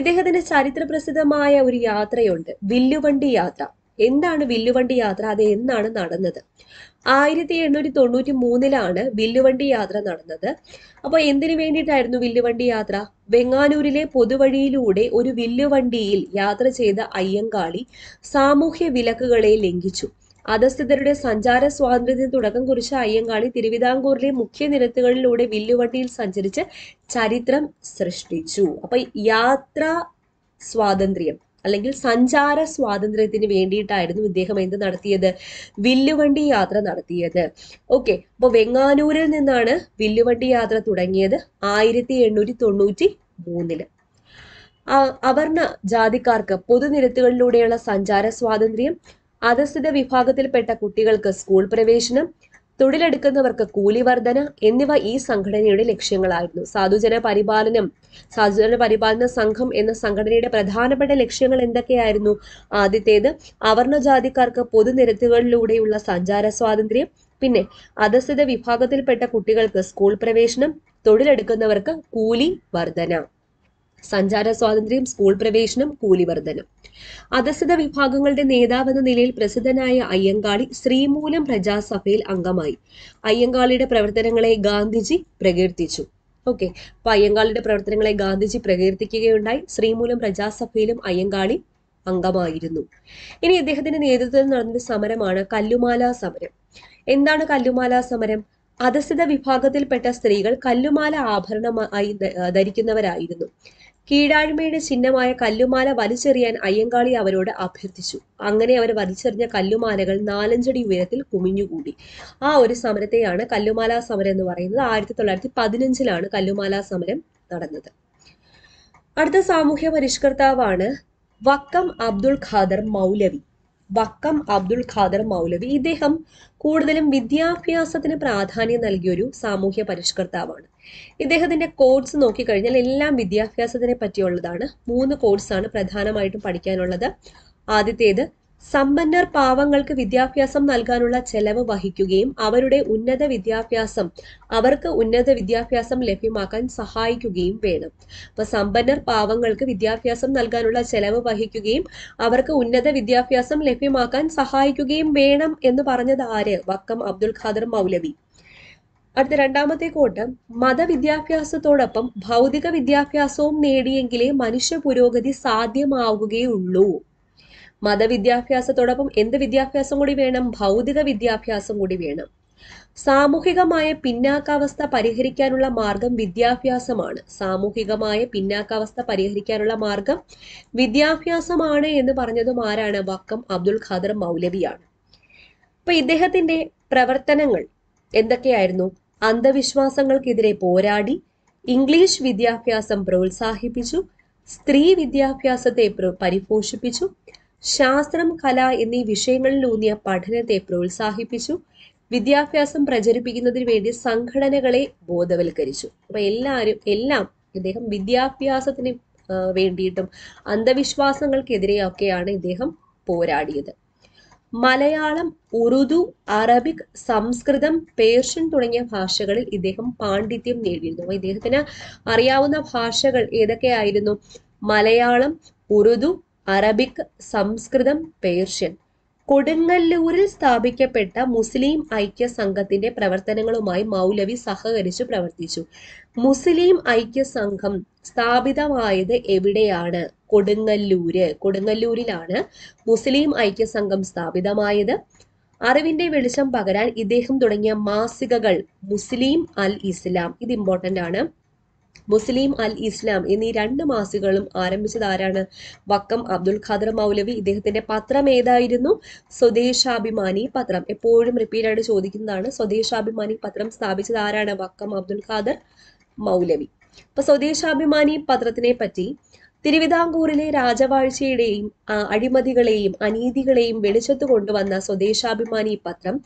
ഇദ്ദേഹത്തിന്റെ ചരിത്ര പ്രസിദ്ധമായ ഒരു യാത്രയുണ്ട് വില്ലുവണ്ടി യാത്ര എന്താണ് വില്ലുവണ്ടി യാത്ര അത് എന്നാണ് നടന്നത് ആയിരത്തി എണ്ണൂറ്റി തൊണ്ണൂറ്റി മൂന്നിലാണ് വില്ലുവണ്ടി യാത്ര നടന്നത് അപ്പോൾ എന്തിനു വേണ്ടിയിട്ടായിരുന്നു വില്ലുവണ്ടി യാത്ര വെങ്ങാനൂരിലെ പൊതുവഴിയിലൂടെ ഒരു വില്ലുവണ്ടിയിൽ യാത്ര ചെയ്ത അയ്യങ്കാളി സാമൂഹ്യ വിലക്കുകളെ ലംഘിച്ചു അധസ്ഥിതരുടെ സഞ്ചാര സ്വാതന്ത്ര്യത്തിന് തുടക്കം കുറിച്ച അയ്യങ്കാളി തിരുവിതാംകൂറിലെ മുഖ്യ നിരത്തുകളിലൂടെ വില്ലുവണ്ടിയിൽ സഞ്ചരിച്ച് ചരിത്രം സൃഷ്ടിച്ചു അപ്പൊ യാത്ര സ്വാതന്ത്ര്യം അല്ലെങ്കിൽ സഞ്ചാര സ്വാതന്ത്ര്യത്തിന് വേണ്ടിയിട്ടായിരുന്നു ഇദ്ദേഹം എന്ത് നടത്തിയത് വില്ലുവണ്ടി യാത്ര നടത്തിയത് ഓക്കെ അപ്പോൾ വെങ്ങാനൂരിൽ നിന്നാണ് വില്ലുവണ്ടി യാത്ര തുടങ്ങിയത് ആയിരത്തി എണ്ണൂറ്റി തൊണ്ണൂറ്റി മൂന്നില് അവർണ ജാതിക്കാർക്ക് പൊതുനിരത്തുകളിലൂടെയുള്ള സഞ്ചാര സ്വാതന്ത്ര്യം അധസ്ഥിത വിഭാഗത്തിൽപ്പെട്ട കുട്ടികൾക്ക് സ്കൂൾ പ്രവേശനം തൊഴിലെടുക്കുന്നവർക്ക് കൂലി വർധന എന്നിവ ഈ സംഘടനയുടെ ലക്ഷ്യങ്ങളായിരുന്നു സാധുജന പരിപാലനം സാധുജന പരിപാലന സംഘം എന്ന സംഘടനയുടെ പ്രധാനപ്പെട്ട ലക്ഷ്യങ്ങൾ എന്തൊക്കെയായിരുന്നു ആദ്യത്തേത് അവർണജാതിക്കാർക്ക് പൊതുനിരത്തുകളിലൂടെയുള്ള സഞ്ചാര സ്വാതന്ത്ര്യം പിന്നെ അധസ്ഥിത വിഭാഗത്തിൽപ്പെട്ട കുട്ടികൾക്ക് സ്കൂൾ പ്രവേശനം തൊഴിലെടുക്കുന്നവർക്ക് കൂലി വർധന സഞ്ചാര സ്വാതന്ത്ര്യം സ്കൂൾ പ്രവേശനം കൂലിവർദ്ധനം അധസ്ഥിത വിഭാഗങ്ങളുടെ നേതാവെന്ന നിലയിൽ പ്രസിദ്ധനായ അയ്യങ്കാളി ശ്രീമൂലം പ്രജാസഭയിൽ അംഗമായി അയ്യങ്കാളിയുടെ പ്രവർത്തനങ്ങളെ ഗാന്ധിജി പ്രകീർത്തിച്ചു ഓക്കെ അപ്പൊ അയ്യങ്കാളിയുടെ പ്രവർത്തനങ്ങളെ ഗാന്ധിജി പ്രകീർത്തിക്കുകയുണ്ടായി ശ്രീമൂലം പ്രജാസഭയിലും അയ്യങ്കാളി അംഗമായിരുന്നു ഇനി ഇദ്ദേഹത്തിന്റെ നേതൃത്വത്തിൽ നടന്ന സമരമാണ് കല്ലുമാല സമരം എന്താണ് കല്ലുമാല സമരം അധസ്ഥിത വിഭാഗത്തിൽപ്പെട്ട സ്ത്രീകൾ കല്ലുമാല ആഭരണമായി ധരിക്കുന്നവരായിരുന്നു കീഴാഴ്മയുടെ ചിഹ്നമായ കല്ലുമാല വലിച്ചെറിയാൻ അയ്യങ്കാളി അവരോട് അഭ്യർത്ഥിച്ചു അങ്ങനെ അവർ വലിച്ചെറിഞ്ഞ കല്ലുമാലകൾ നാലഞ്ചടി ഉയരത്തിൽ കുമിഞ്ഞുകൂടി ആ ഒരു സമരത്തെയാണ് കല്ലുമാല സമരം എന്ന് പറയുന്നത് ആയിരത്തി തൊള്ളായിരത്തി പതിനഞ്ചിലാണ് കല്ലുമാല സമരം നടന്നത് അടുത്ത സാമൂഹ്യ പരിഷ്കർത്താവാണ് വക്കം അബ്ദുൾ ഖാദർ മൗലവി വക്കം അബ്ദുൾ ഖാദർ മൗലവി ഇദ്ദേഹം കൂടുതലും വിദ്യാഭ്യാസത്തിന് പ്രാധാന്യം നൽകിയൊരു സാമൂഹ്യ പരിഷ്കർത്താവാണ് ഇദ്ദേഹത്തിൻ്റെ കോഴ്സ് നോക്കിക്കഴിഞ്ഞാൽ എല്ലാം വിദ്യാഭ്യാസത്തിനെ പറ്റിയുള്ളതാണ് മൂന്ന് കോഴ്സാണ് പ്രധാനമായിട്ടും പഠിക്കാനുള്ളത് ആദ്യത്തേത് സമ്പന്നർ പാവങ്ങൾക്ക് വിദ്യാഭ്യാസം നൽകാനുള്ള ചെലവ് വഹിക്കുകയും അവരുടെ ഉന്നത വിദ്യാഭ്യാസം അവർക്ക് ഉന്നത വിദ്യാഭ്യാസം ലഭ്യമാക്കാൻ സഹായിക്കുകയും വേണം അപ്പൊ സമ്പന്നർ പാവങ്ങൾക്ക് വിദ്യാഭ്യാസം നൽകാനുള്ള ചെലവ് വഹിക്കുകയും അവർക്ക് ഉന്നത വിദ്യാഭ്യാസം ലഭ്യമാക്കാൻ സഹായിക്കുകയും വേണം എന്ന് പറഞ്ഞത് ആര് വക്കം അബ്ദുൽ ഖാദർ മൗലവി അടുത്ത രണ്ടാമത്തെ കോട്ട് മതവിദ്യാഭ്യാസത്തോടൊപ്പം ഭൗതിക വിദ്യാഭ്യാസവും നേടിയെങ്കിലേ മനുഷ്യ പുരോഗതി സാധ്യമാവുകയുള്ളൂ മതവിദ്യാഭ്യാസത്തോടൊപ്പം എന്ത് വിദ്യാഭ്യാസം കൂടി വേണം ഭൗതിക വിദ്യാഭ്യാസം കൂടി വേണം സാമൂഹികമായ പിന്നാക്കാവസ്ഥ പരിഹരിക്കാനുള്ള മാർഗം വിദ്യാഭ്യാസമാണ് സാമൂഹികമായ പിന്നാക്കാവസ്ഥ പരിഹരിക്കാനുള്ള മാർഗം വിദ്യാഭ്യാസമാണ് എന്ന് പറഞ്ഞതും ആരാണ് വക്കം അബ്ദുൽ ഖാദർ മൗലവിയാണ് അപ്പൊ ഇദ്ദേഹത്തിന്റെ പ്രവർത്തനങ്ങൾ എന്തൊക്കെയായിരുന്നു അന്ധവിശ്വാസങ്ങൾക്കെതിരെ പോരാടി ഇംഗ്ലീഷ് വിദ്യാഭ്യാസം പ്രോത്സാഹിപ്പിച്ചു സ്ത്രീ വിദ്യാഭ്യാസത്തെ പരിപോഷിപ്പിച്ചു ശാസ്ത്രം കല എന്നീ വിഷയങ്ങളിലൂന്നിയ പഠനത്തെ പ്രോത്സാഹിപ്പിച്ചു വിദ്യാഭ്യാസം പ്രചരിപ്പിക്കുന്നതിന് വേണ്ടി സംഘടനകളെ ബോധവൽക്കരിച്ചു അപ്പൊ എല്ലാവരും എല്ലാം ഇദ്ദേഹം വിദ്യാഭ്യാസത്തിന് വേണ്ടിയിട്ടും അന്ധവിശ്വാസങ്ങൾക്കെതിരെയൊക്കെയാണ് ഇദ്ദേഹം പോരാടിയത് മലയാളം ഉറുദു അറബിക് സംസ്കൃതം പേർഷ്യൻ തുടങ്ങിയ ഭാഷകളിൽ ഇദ്ദേഹം പാണ്ഡിത്യം നേടിയിരുന്നു ഇദ്ദേഹത്തിന് അറിയാവുന്ന ഭാഷകൾ ഏതൊക്കെയായിരുന്നു മലയാളം ഉറുദു അറബിക് സംസ്കൃതം പേർഷ്യൻ കൊടുങ്ങല്ലൂരിൽ സ്ഥാപിക്കപ്പെട്ട മുസ്ലിം ഐക്യ സംഘത്തിന്റെ പ്രവർത്തനങ്ങളുമായി മൗലവി സഹകരിച്ചു പ്രവർത്തിച്ചു മുസ്ലിം ഐക്യ സംഘം സ്ഥാപിതമായത് എവിടെയാണ് കൊടുങ്ങല്ലൂര് കൊടുങ്ങല്ലൂരിലാണ് മുസ്ലിം ഐക്യ സംഘം സ്ഥാപിതമായത് അറിവിന്റെ വെളിച്ചം പകരാൻ ഇദ്ദേഹം തുടങ്ങിയ മാസികകൾ മുസ്ലിം അൽ ഇസ്ലാം ഇത് ഇമ്പോർട്ടന്റ് ആണ് മുസ്ലിം അൽ ഇസ്ലാം എന്നീ രണ്ട് മാസികകളും ആരംഭിച്ചത് ആരാണ് വക്കം അബ്ദുൽ ഖാദർ മൗലവി ഇദ്ദേഹത്തിന്റെ പത്രം ഏതായിരുന്നു സ്വദേശാഭിമാനി പത്രം എപ്പോഴും റിപ്പീറ്റ് ആയിട്ട് ചോദിക്കുന്നതാണ് സ്വദേശാഭിമാനി പത്രം സ്ഥാപിച്ചത് ആരാണ് വക്കം അബ്ദുൽ ഖാദർ മൗലവി അപ്പൊ സ്വദേശാഭിമാനി പത്രത്തിനെ പറ്റി തിരുവിതാംകൂറിലെ രാജവാഴ്ചയുടെയും അഴിമതികളെയും അനീതികളെയും വെളിച്ചത്ത് കൊണ്ടുവന്ന സ്വദേശാഭിമാനി പത്രം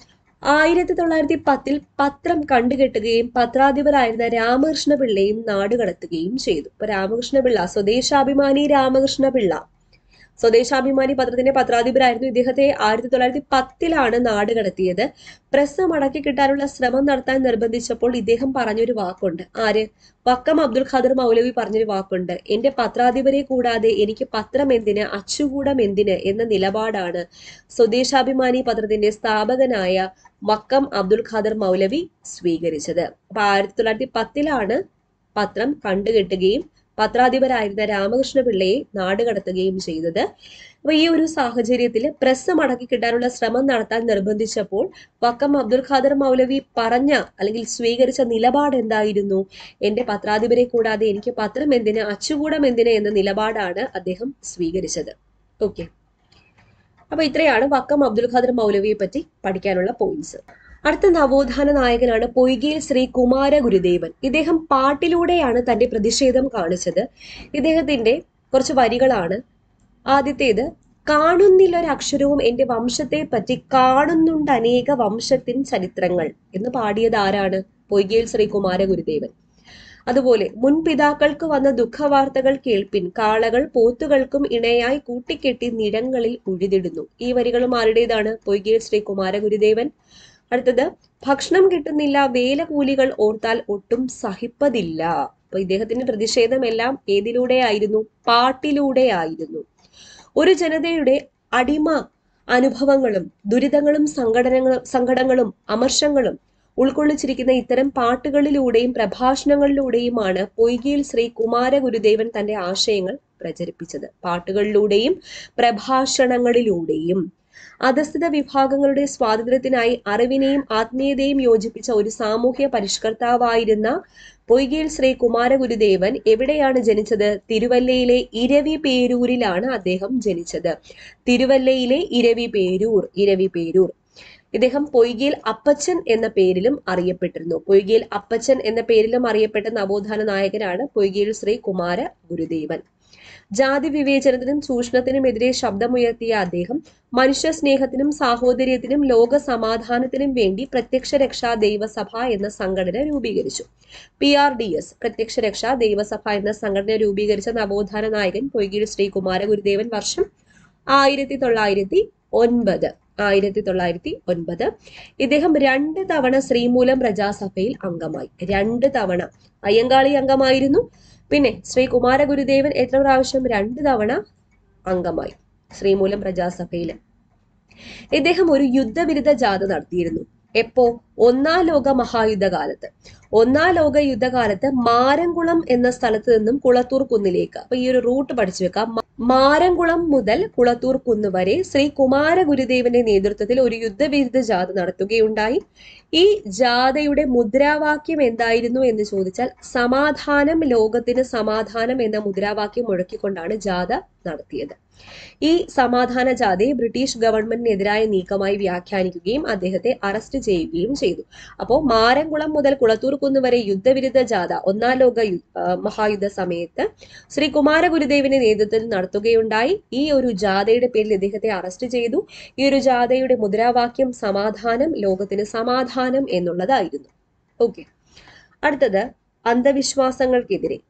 ആയിരത്തി തൊള്ളായിരത്തി പത്തിൽ പത്രം കണ്ടുകെട്ടുകയും പത്രാധിപരായിരുന്ന രാമകൃഷ്ണപിള്ളയും നാടുകടത്തുകയും ചെയ്തു ഇപ്പൊ രാമകൃഷ്ണപിള്ള സ്വദേശാഭിമാനി രാമകൃഷ്ണപിള്ള സ്വദേശാഭിമാനി പത്രത്തിന്റെ പത്രാധിപരായിരുന്നു ഇദ്ദേഹത്തെ ആയിരത്തി തൊള്ളായിരത്തി പത്തിലാണ് നാട് കടത്തിയത് പ്രസ് മടക്കി കിട്ടാനുള്ള ശ്രമം നടത്താൻ നിർബന്ധിച്ചപ്പോൾ ഇദ്ദേഹം പറഞ്ഞൊരു വാക്കുണ്ട് ആര് വക്കം അബ്ദുൽ ഖാദർ മൗലവി പറഞ്ഞൊരു വാക്കുണ്ട് എന്റെ പത്രാധിപരെ കൂടാതെ എനിക്ക് പത്രം എന്തിന് അച്ചുകൂടം എന്തിന് എന്ന നിലപാടാണ് സ്വദേശാഭിമാനി പത്രത്തിന്റെ സ്ഥാപകനായ വക്കം അബ്ദുൽ ഖാദർ മൗലവി സ്വീകരിച്ചത് അപ്പൊ ആയിരത്തി തൊള്ളായിരത്തി പത്തിലാണ് പത്രം കണ്ടുകെട്ടുകയും പത്രാധിപരായിരുന്ന രാമകൃഷ്ണപിള്ളയെ കടത്തുകയും ചെയ്തത് അപ്പൊ ഈ ഒരു സാഹചര്യത്തിൽ പ്രസ് മടക്കി കിട്ടാനുള്ള ശ്രമം നടത്താൻ നിർബന്ധിച്ചപ്പോൾ വക്കം അബ്ദുൽ ഖാദർ മൗലവി പറഞ്ഞ അല്ലെങ്കിൽ സ്വീകരിച്ച നിലപാട് എന്തായിരുന്നു എന്റെ പത്രാധിപരെ കൂടാതെ എനിക്ക് പത്രം എന്തിന് അച്ചുകൂടം എന്തിന് എന്ന നിലപാടാണ് അദ്ദേഹം സ്വീകരിച്ചത് ഓക്കെ അപ്പൊ ഇത്രയാണ് വക്കം അബ്ദുൽ ഖാദർ മൗലവിയെ പറ്റി പഠിക്കാനുള്ള പോയിന്റ്സ് അടുത്ത നവോത്ഥാന നായകനാണ് പൊയ്കയിൽ ശ്രീ കുമാര ഗുരുദേവൻ ഇദ്ദേഹം പാട്ടിലൂടെയാണ് തന്റെ പ്രതിഷേധം കാണിച്ചത് ഇദ്ദേഹത്തിന്റെ കുറച്ച് വരികളാണ് ആദ്യത്തേത് കാണുന്നില്ല ഒരു അക്ഷരവും എന്റെ വംശത്തെ പറ്റി കാണുന്നുണ്ട് അനേക വംശത്തിൻ ചരിത്രങ്ങൾ എന്ന് പാടിയത് ആരാണ് പൊയ്കയിൽ ശ്രീ കുമാര ഗുരുദേവൻ അതുപോലെ മുൻപിതാക്കൾക്ക് വന്ന ദുഃഖവാർത്തകൾ കേൾപ്പിൻ കാളകൾ പോത്തുകൾക്കും ഇണയായി കൂട്ടിക്കെട്ടി നിരങ്ങളിൽ ഉഴുതിടുന്നു ഈ വരികളും ആരുടേതാണ് പൊയ്കയിൽ ശ്രീ കുമാര ഗുരുദേവൻ അടുത്തത് ഭക്ഷണം കിട്ടുന്നില്ല വേലകൂലികൾ ഓർത്താൽ ഒട്ടും സഹിപ്പതില്ല അപ്പൊ ഇദ്ദേഹത്തിന്റെ പ്രതിഷേധമെല്ലാം ഏതിലൂടെയായിരുന്നു പാട്ടിലൂടെയായിരുന്നു ഒരു ജനതയുടെ അടിമ അനുഭവങ്ങളും ദുരിതങ്ങളും സംഘടനകളും സങ്കടങ്ങളും അമർഷങ്ങളും ഉൾക്കൊള്ളിച്ചിരിക്കുന്ന ഇത്തരം പാട്ടുകളിലൂടെയും പ്രഭാഷണങ്ങളിലൂടെയുമാണ് പൊയ്കിയിൽ ശ്രീ കുമാരഗുരുദേവൻ തന്റെ ആശയങ്ങൾ പ്രചരിപ്പിച്ചത് പാട്ടുകളിലൂടെയും പ്രഭാഷണങ്ങളിലൂടെയും അധസ്ഥിത വിഭാഗങ്ങളുടെ സ്വാതന്ത്ര്യത്തിനായി അറിവിനെയും ആത്മീയതയും യോജിപ്പിച്ച ഒരു സാമൂഹ്യ പരിഷ്കർത്താവായിരുന്ന പൊയ്കേൽ ശ്രീ കുമാരഗുരുദേവൻ എവിടെയാണ് ജനിച്ചത് തിരുവല്ലയിലെ ഇരവി പേരൂരിലാണ് അദ്ദേഹം ജനിച്ചത് തിരുവല്ലയിലെ ഇരവി പേരൂർ ഇരവി പേരൂർ ഇദ്ദേഹം പൊയ്കയിൽ അപ്പച്ചൻ എന്ന പേരിലും അറിയപ്പെട്ടിരുന്നു പൊയ്കയിൽ അപ്പച്ചൻ എന്ന പേരിലും അറിയപ്പെട്ട നവോത്ഥാന നായകനാണ് പൊയ്കയിൽ ശ്രീ കുമാര ഗുരുദേവൻ ജാതി വിവേചനത്തിനും ചൂഷണത്തിനും എതിരെ ശബ്ദമുയർത്തിയ അദ്ദേഹം മനുഷ്യ സ്നേഹത്തിനും സാഹോദര്യത്തിനും ലോക സമാധാനത്തിനും വേണ്ടി പ്രത്യക്ഷ രക്ഷാ ദൈവസഭ എന്ന സംഘടന രൂപീകരിച്ചു പി ആർ ഡി എസ് പ്രത്യക്ഷ രക്ഷാ ദൈവസഭ എന്ന സംഘടന രൂപീകരിച്ച നവോത്ഥാന നായകൻ പൊയ്കീട് ശ്രീ കുമാരഗുരുദേവൻ വർഷം ആയിരത്തി തൊള്ളായിരത്തി ഒൻപത് ആയിരത്തി തൊള്ളായിരത്തി ഒൻപത് ഇദ്ദേഹം രണ്ട് തവണ ശ്രീമൂലം പ്രജാസഭയിൽ അംഗമായി രണ്ട് തവണ അയ്യങ്കാളി അംഗമായിരുന്നു പിന്നെ ശ്രീ കുമാരഗുരുദേവൻ എത്ര പ്രാവശ്യം രണ്ട് തവണ അംഗമായി ശ്രീമൂലം പ്രജാസഭയിൽ ഇദ്ദേഹം ഒരു യുദ്ധവിരുദ്ധ ജാഥ നടത്തിയിരുന്നു എപ്പോ ഒന്നാം ലോക മഹായുദ്ധകാലത്ത് ഒന്നാം ലോക യുദ്ധകാലത്ത് മാരംകുളം എന്ന സ്ഥലത്ത് നിന്നും കുളത്തൂർ കുന്നിലേക്ക് അപ്പൊ ഈ ഒരു റൂട്ട് പഠിച്ചു വെക്കാം മാരംകുളം മുതൽ കുളത്തൂർ കുന്ന് വരെ ശ്രീ കുമാര ഗുരുദേവന്റെ നേതൃത്വത്തിൽ ഒരു യുദ്ധവിരുദ്ധ ജാഥ നടത്തുകയുണ്ടായി ഈ ജാഥയുടെ മുദ്രാവാക്യം എന്തായിരുന്നു എന്ന് ചോദിച്ചാൽ സമാധാനം ലോകത്തിന് സമാധാനം എന്ന മുദ്രാവാക്യം മുഴക്കിക്കൊണ്ടാണ് ജാഥ നടത്തിയത് ഈ സമാധാന ജാഥയെ ബ്രിട്ടീഷ് ഗവൺമെന്റിനെതിരായ നീക്കമായി വ്യാഖ്യാനിക്കുകയും അദ്ദേഹത്തെ അറസ്റ്റ് ചെയ്യുകയും ചെയ്തു അപ്പോൾ മാരംകുളം മുതൽ കുളത്തൂർ കുന്ന് വരെ യുദ്ധവിരുദ്ധ ജാഥ ഒന്നാം ലോക മഹായുദ്ധ സമയത്ത് ശ്രീ കുമാരഗുരുദേവിന്റെ നേതൃത്വത്തിൽ നടത്തുകയുണ്ടായി ഈ ഒരു ജാഥയുടെ പേരിൽ ഇദ്ദേഹത്തെ അറസ്റ്റ് ചെയ്തു ഈ ഒരു ജാഥയുടെ മുദ്രാവാക്യം സമാധാനം ലോകത്തിന് സമാധാനം എന്നുള്ളതായിരുന്നു ഓക്കെ അടുത്തത് അന്ധവിശ്വാസങ്ങൾക്കെതിരെ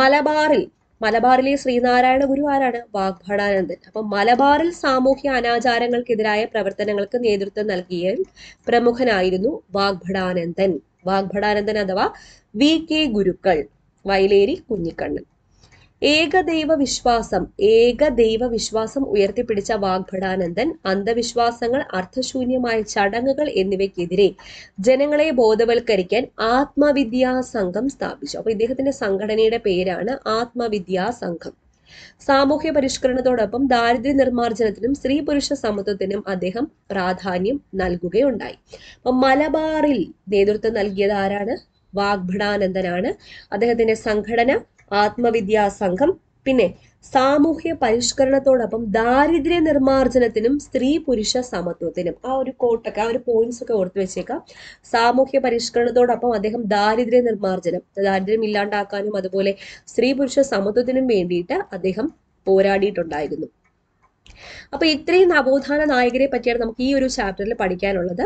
മലബാറിൽ മലബാറിലെ ശ്രീനാരായണ ഗുരു ആരാണ് വാഗ്ഭടാനന്ദൻ അപ്പൊ മലബാറിൽ സാമൂഹ്യ അനാചാരങ്ങൾക്കെതിരായ പ്രവർത്തനങ്ങൾക്ക് നേതൃത്വം നൽകിയ പ്രമുഖനായിരുന്നു വാഗ്ഭടാനന്ദൻ വാഗ്ഭടാനന്ദൻ അഥവാ വി കെ ഗുരുക്കൾ വയലേരി കുഞ്ഞിക്കണ്ണൻ ഏകദൈവ വിശ്വാസം ഏകദൈവ വിശ്വാസം ഉയർത്തിപ്പിടിച്ച വാഗ്ഭടാനന്ദൻ അന്ധവിശ്വാസങ്ങൾ അർത്ഥശൂന്യമായ ചടങ്ങുകൾ എന്നിവയ്ക്കെതിരെ ജനങ്ങളെ ബോധവൽക്കരിക്കാൻ ആത്മവിദ്യാ സംഘം സ്ഥാപിച്ചു അപ്പൊ ഇദ്ദേഹത്തിന്റെ സംഘടനയുടെ പേരാണ് ആത്മവിദ്യാ സംഘം സാമൂഹ്യ പരിഷ്കരണത്തോടൊപ്പം ദാരിദ്ര്യ നിർമ്മാർജ്ജനത്തിനും സ്ത്രീ പുരുഷ സമത്വത്തിനും അദ്ദേഹം പ്രാധാന്യം നൽകുകയുണ്ടായി അപ്പൊ മലബാറിൽ നേതൃത്വം നൽകിയത് ആരാണ് വാഗ്ഭടാനന്ദനാണ് അദ്ദേഹത്തിന്റെ സംഘടന ആത്മവിദ്യാ സംഘം പിന്നെ സാമൂഹ്യ പരിഷ്കരണത്തോടൊപ്പം ദാരിദ്ര്യ നിർമ്മാർജ്ജനത്തിനും സ്ത്രീ പുരുഷ സമത്വത്തിനും ആ ഒരു കോട്ടൊക്കെ ആ ഒരു പോയിന്റ്സ് ഒക്കെ ഓർത്തു വെച്ചേക്കാം സാമൂഹ്യ പരിഷ്കരണത്തോടൊപ്പം അദ്ദേഹം ദാരിദ്ര്യ നിർമ്മാർജ്ജനം ദാരിദ്ര്യം ഇല്ലാണ്ടാക്കാനും അതുപോലെ സ്ത്രീ പുരുഷ സമത്വത്തിനും വേണ്ടിയിട്ട് അദ്ദേഹം പോരാടിയിട്ടുണ്ടായിരുന്നു അപ്പോൾ ഇത്രയും നവോത്ഥാന നായകരെ പറ്റിയാണ് നമുക്ക് ഈ ഒരു ചാപ്റ്ററിൽ പഠിക്കാനുള്ളത്